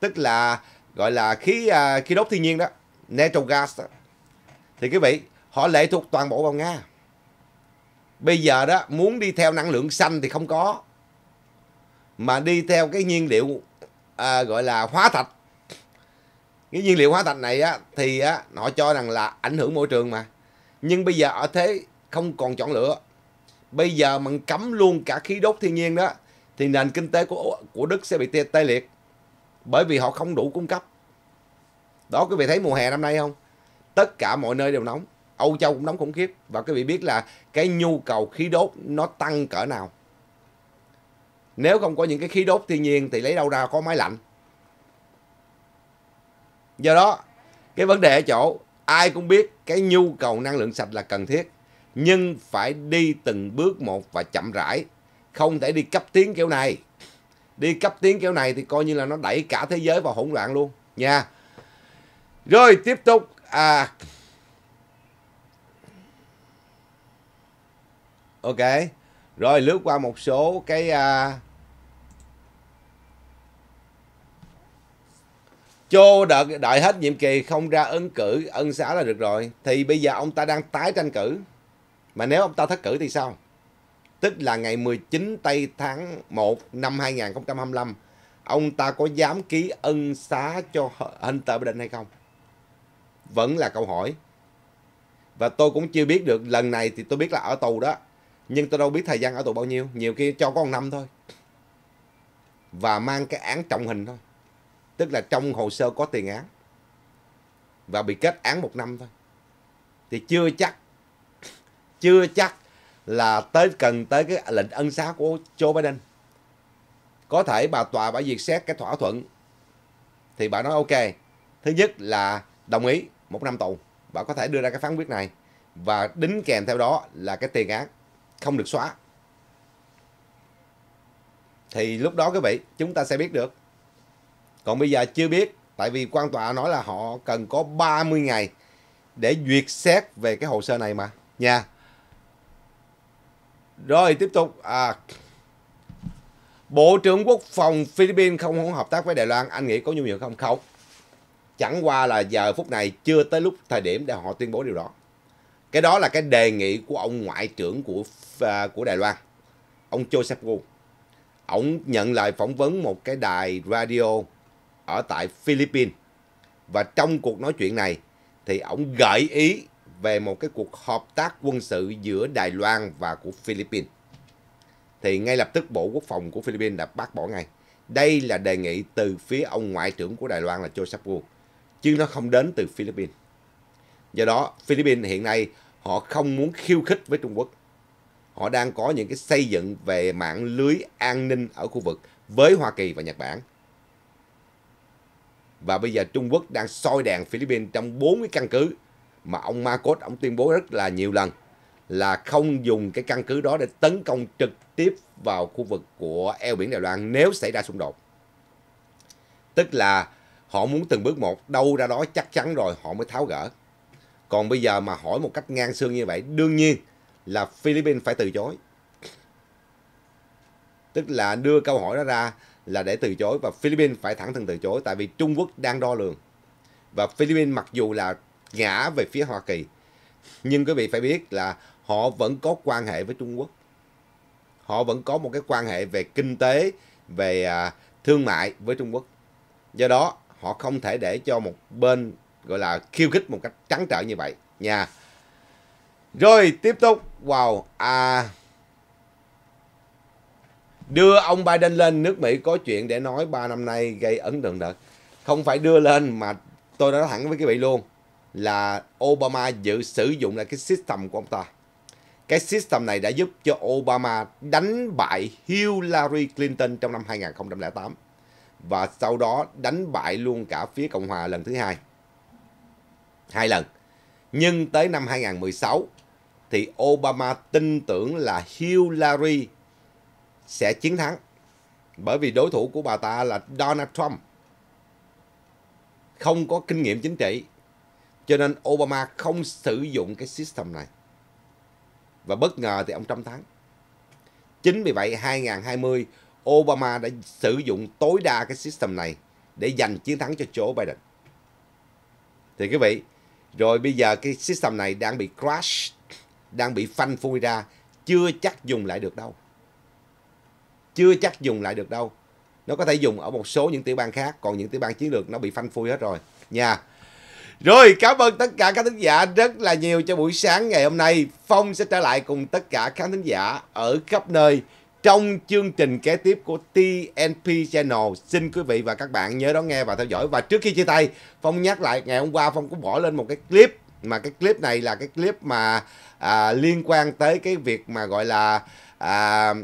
Speaker 1: Tức là gọi là khí à, khí đốt thiên nhiên đó natural gas đó. thì quý vị họ lệ thuộc toàn bộ vào nga bây giờ đó muốn đi theo năng lượng xanh thì không có mà đi theo cái nhiên liệu à, gọi là hóa thạch cái nhiên liệu hóa thạch này á thì á họ cho rằng là ảnh hưởng môi trường mà nhưng bây giờ ở thế không còn chọn lựa bây giờ mình cấm luôn cả khí đốt thiên nhiên đó thì nền kinh tế của của đức sẽ bị tê, tê liệt bởi vì họ không đủ cung cấp đó quý vị thấy mùa hè năm nay không tất cả mọi nơi đều nóng Âu Châu cũng nóng khủng khiếp và quý vị biết là cái nhu cầu khí đốt nó tăng cỡ nào nếu không có những cái khí đốt thiên nhiên thì lấy đâu ra có máy lạnh do đó cái vấn đề ở chỗ ai cũng biết cái nhu cầu năng lượng sạch là cần thiết nhưng phải đi từng bước một và chậm rãi không thể đi cấp tiến kiểu này đi cấp tiến kiểu này thì coi như là nó đẩy cả thế giới vào hỗn loạn luôn nha rồi tiếp tục à ok rồi lướt qua một số cái à, Chô đợi, đợi hết nhiệm kỳ không ra ứng cử ân xá là được rồi. Thì bây giờ ông ta đang tái tranh cử. Mà nếu ông ta thất cử thì sao? tức là ngày 19 tây tháng 1 năm 2025, ông ta có dám ký ân xá cho Hunter Biden hay không? Vẫn là câu hỏi. Và tôi cũng chưa biết được, lần này thì tôi biết là ở tù đó, nhưng tôi đâu biết thời gian ở tù bao nhiêu, nhiều khi cho có một năm thôi. Và mang cái án trọng hình thôi. Tức là trong hồ sơ có tiền án. Và bị kết án một năm thôi. Thì chưa chắc, chưa chắc là tới cần tới cái lệnh ân xá của Joe Biden. Có thể bà tòa bà duyệt xét cái thỏa thuận thì bà nói ok. Thứ nhất là đồng ý một năm tù. Bà có thể đưa ra cái phán quyết này và đính kèm theo đó là cái tiền án không được xóa. Thì lúc đó quý vị chúng ta sẽ biết được. Còn bây giờ chưa biết tại vì quan tòa nói là họ cần có 30 ngày để duyệt xét về cái hồ sơ này mà nha. Rồi tiếp tục à, Bộ trưởng Quốc phòng Philippines không muốn hợp tác với Đài Loan Anh nghĩ có nhu nhược không? Không Chẳng qua là giờ phút này chưa tới lúc thời điểm để họ tuyên bố điều đó Cái đó là cái đề nghị của ông ngoại trưởng của à, của Đài Loan Ông Joseph Wu Ông nhận lời phỏng vấn một cái đài radio ở tại Philippines Và trong cuộc nói chuyện này thì ông gợi ý về một cái cuộc hợp tác quân sự giữa Đài Loan và của Philippines. Thì ngay lập tức Bộ Quốc phòng của Philippines đã bác bỏ ngay. Đây là đề nghị từ phía ông ngoại trưởng của Đài Loan là Cho Sapu, chứ nó không đến từ Philippines. Do đó, Philippines hiện nay họ không muốn khiêu khích với Trung Quốc. Họ đang có những cái xây dựng về mạng lưới an ninh ở khu vực với Hoa Kỳ và Nhật Bản. Và bây giờ Trung Quốc đang soi đèn Philippines trong 40 căn cứ mà ông Marcos ông tuyên bố rất là nhiều lần là không dùng cái căn cứ đó để tấn công trực tiếp vào khu vực của eo biển Đài Loan nếu xảy ra xung đột. Tức là họ muốn từng bước một, đâu ra đó chắc chắn rồi họ mới tháo gỡ. Còn bây giờ mà hỏi một cách ngang xương như vậy, đương nhiên là Philippines phải từ chối. Tức là đưa câu hỏi đó ra là để từ chối và Philippines phải thẳng thừng từ chối tại vì Trung Quốc đang đo lường. Và Philippines mặc dù là ngã về phía Hoa Kỳ. Nhưng quý vị phải biết là họ vẫn có quan hệ với Trung Quốc. Họ vẫn có một cái quan hệ về kinh tế, về à, thương mại với Trung Quốc. Do đó, họ không thể để cho một bên gọi là khiêu khích một cách trắng trợn như vậy nha. Rồi tiếp tục, wow, à, đưa ông Biden lên nước Mỹ có chuyện để nói ba năm nay gây ấn tượng đợt. Không phải đưa lên mà tôi nói thẳng với quý vị luôn là Obama dự sử dụng lại cái system của ông ta. Cái system này đã giúp cho Obama đánh bại Hillary Clinton trong năm 2008 và sau đó đánh bại luôn cả phía Cộng hòa lần thứ hai. Hai lần. Nhưng tới năm 2016 thì Obama tin tưởng là Hillary sẽ chiến thắng bởi vì đối thủ của bà ta là Donald Trump không có kinh nghiệm chính trị cho nên Obama không sử dụng cái system này. Và bất ngờ thì ông Trump thắng. Chính vì vậy 2020 Obama đã sử dụng tối đa cái system này để giành chiến thắng cho chỗ Biden. Thì quý vị, rồi bây giờ cái system này đang bị crash, đang bị phanh phui ra, chưa chắc dùng lại được đâu. Chưa chắc dùng lại được đâu. Nó có thể dùng ở một số những tiểu bang khác, còn những tiểu bang chiến lược nó bị phanh phui hết rồi. Nha. Rồi cảm ơn tất cả các thính giả rất là nhiều cho buổi sáng ngày hôm nay. Phong sẽ trở lại cùng tất cả các thính giả ở khắp nơi trong chương trình kế tiếp của TNP Channel. Xin quý vị và các bạn nhớ đón nghe và theo dõi. Và trước khi chia tay, Phong nhắc lại ngày hôm qua Phong cũng bỏ lên một cái clip mà cái clip này là cái clip mà à, liên quan tới cái việc mà gọi là à,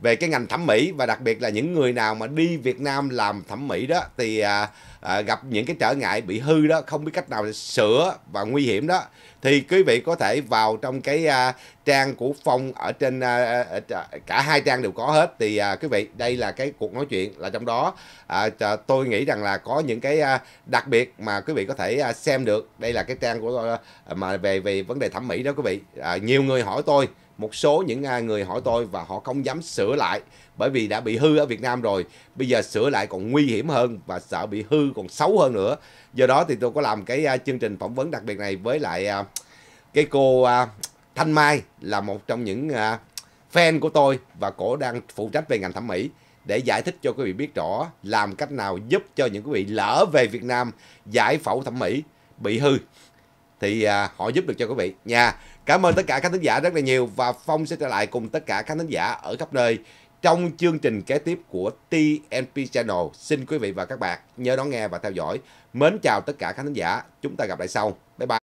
Speaker 1: về cái ngành thẩm mỹ và đặc biệt là những người nào mà đi Việt Nam làm thẩm mỹ đó thì à, à, gặp những cái trở ngại bị hư đó không biết cách nào sửa và nguy hiểm đó thì quý vị có thể vào trong cái à, trang của phong ở trên à, à, à, à, cả hai trang đều có hết thì à, quý vị đây là cái cuộc nói chuyện là trong đó à, tôi nghĩ rằng là có những cái à, đặc biệt mà quý vị có thể à, xem được đây là cái trang của à, mà về về vấn đề thẩm mỹ đó quý vị à, nhiều người hỏi tôi một số những người hỏi tôi và họ không dám sửa lại bởi vì đã bị hư ở Việt Nam rồi bây giờ sửa lại còn nguy hiểm hơn và sợ bị hư còn xấu hơn nữa do đó thì tôi có làm cái à, chương trình phỏng vấn đặc biệt này với lại à, cái cô à, Thanh Mai là một trong những fan của tôi và cổ đang phụ trách về ngành thẩm mỹ để giải thích cho quý vị biết rõ làm cách nào giúp cho những quý vị lỡ về Việt Nam giải phẫu thẩm mỹ bị hư thì à, họ giúp được cho quý vị nha. Cảm ơn tất cả các khán giả rất là nhiều và Phong sẽ trở lại cùng tất cả các khán giả ở khắp nơi trong chương trình kế tiếp của TNP Channel. Xin quý vị và các bạn nhớ đón nghe và theo dõi. Mến chào tất cả khán giả. Chúng ta gặp lại sau. Bye bye.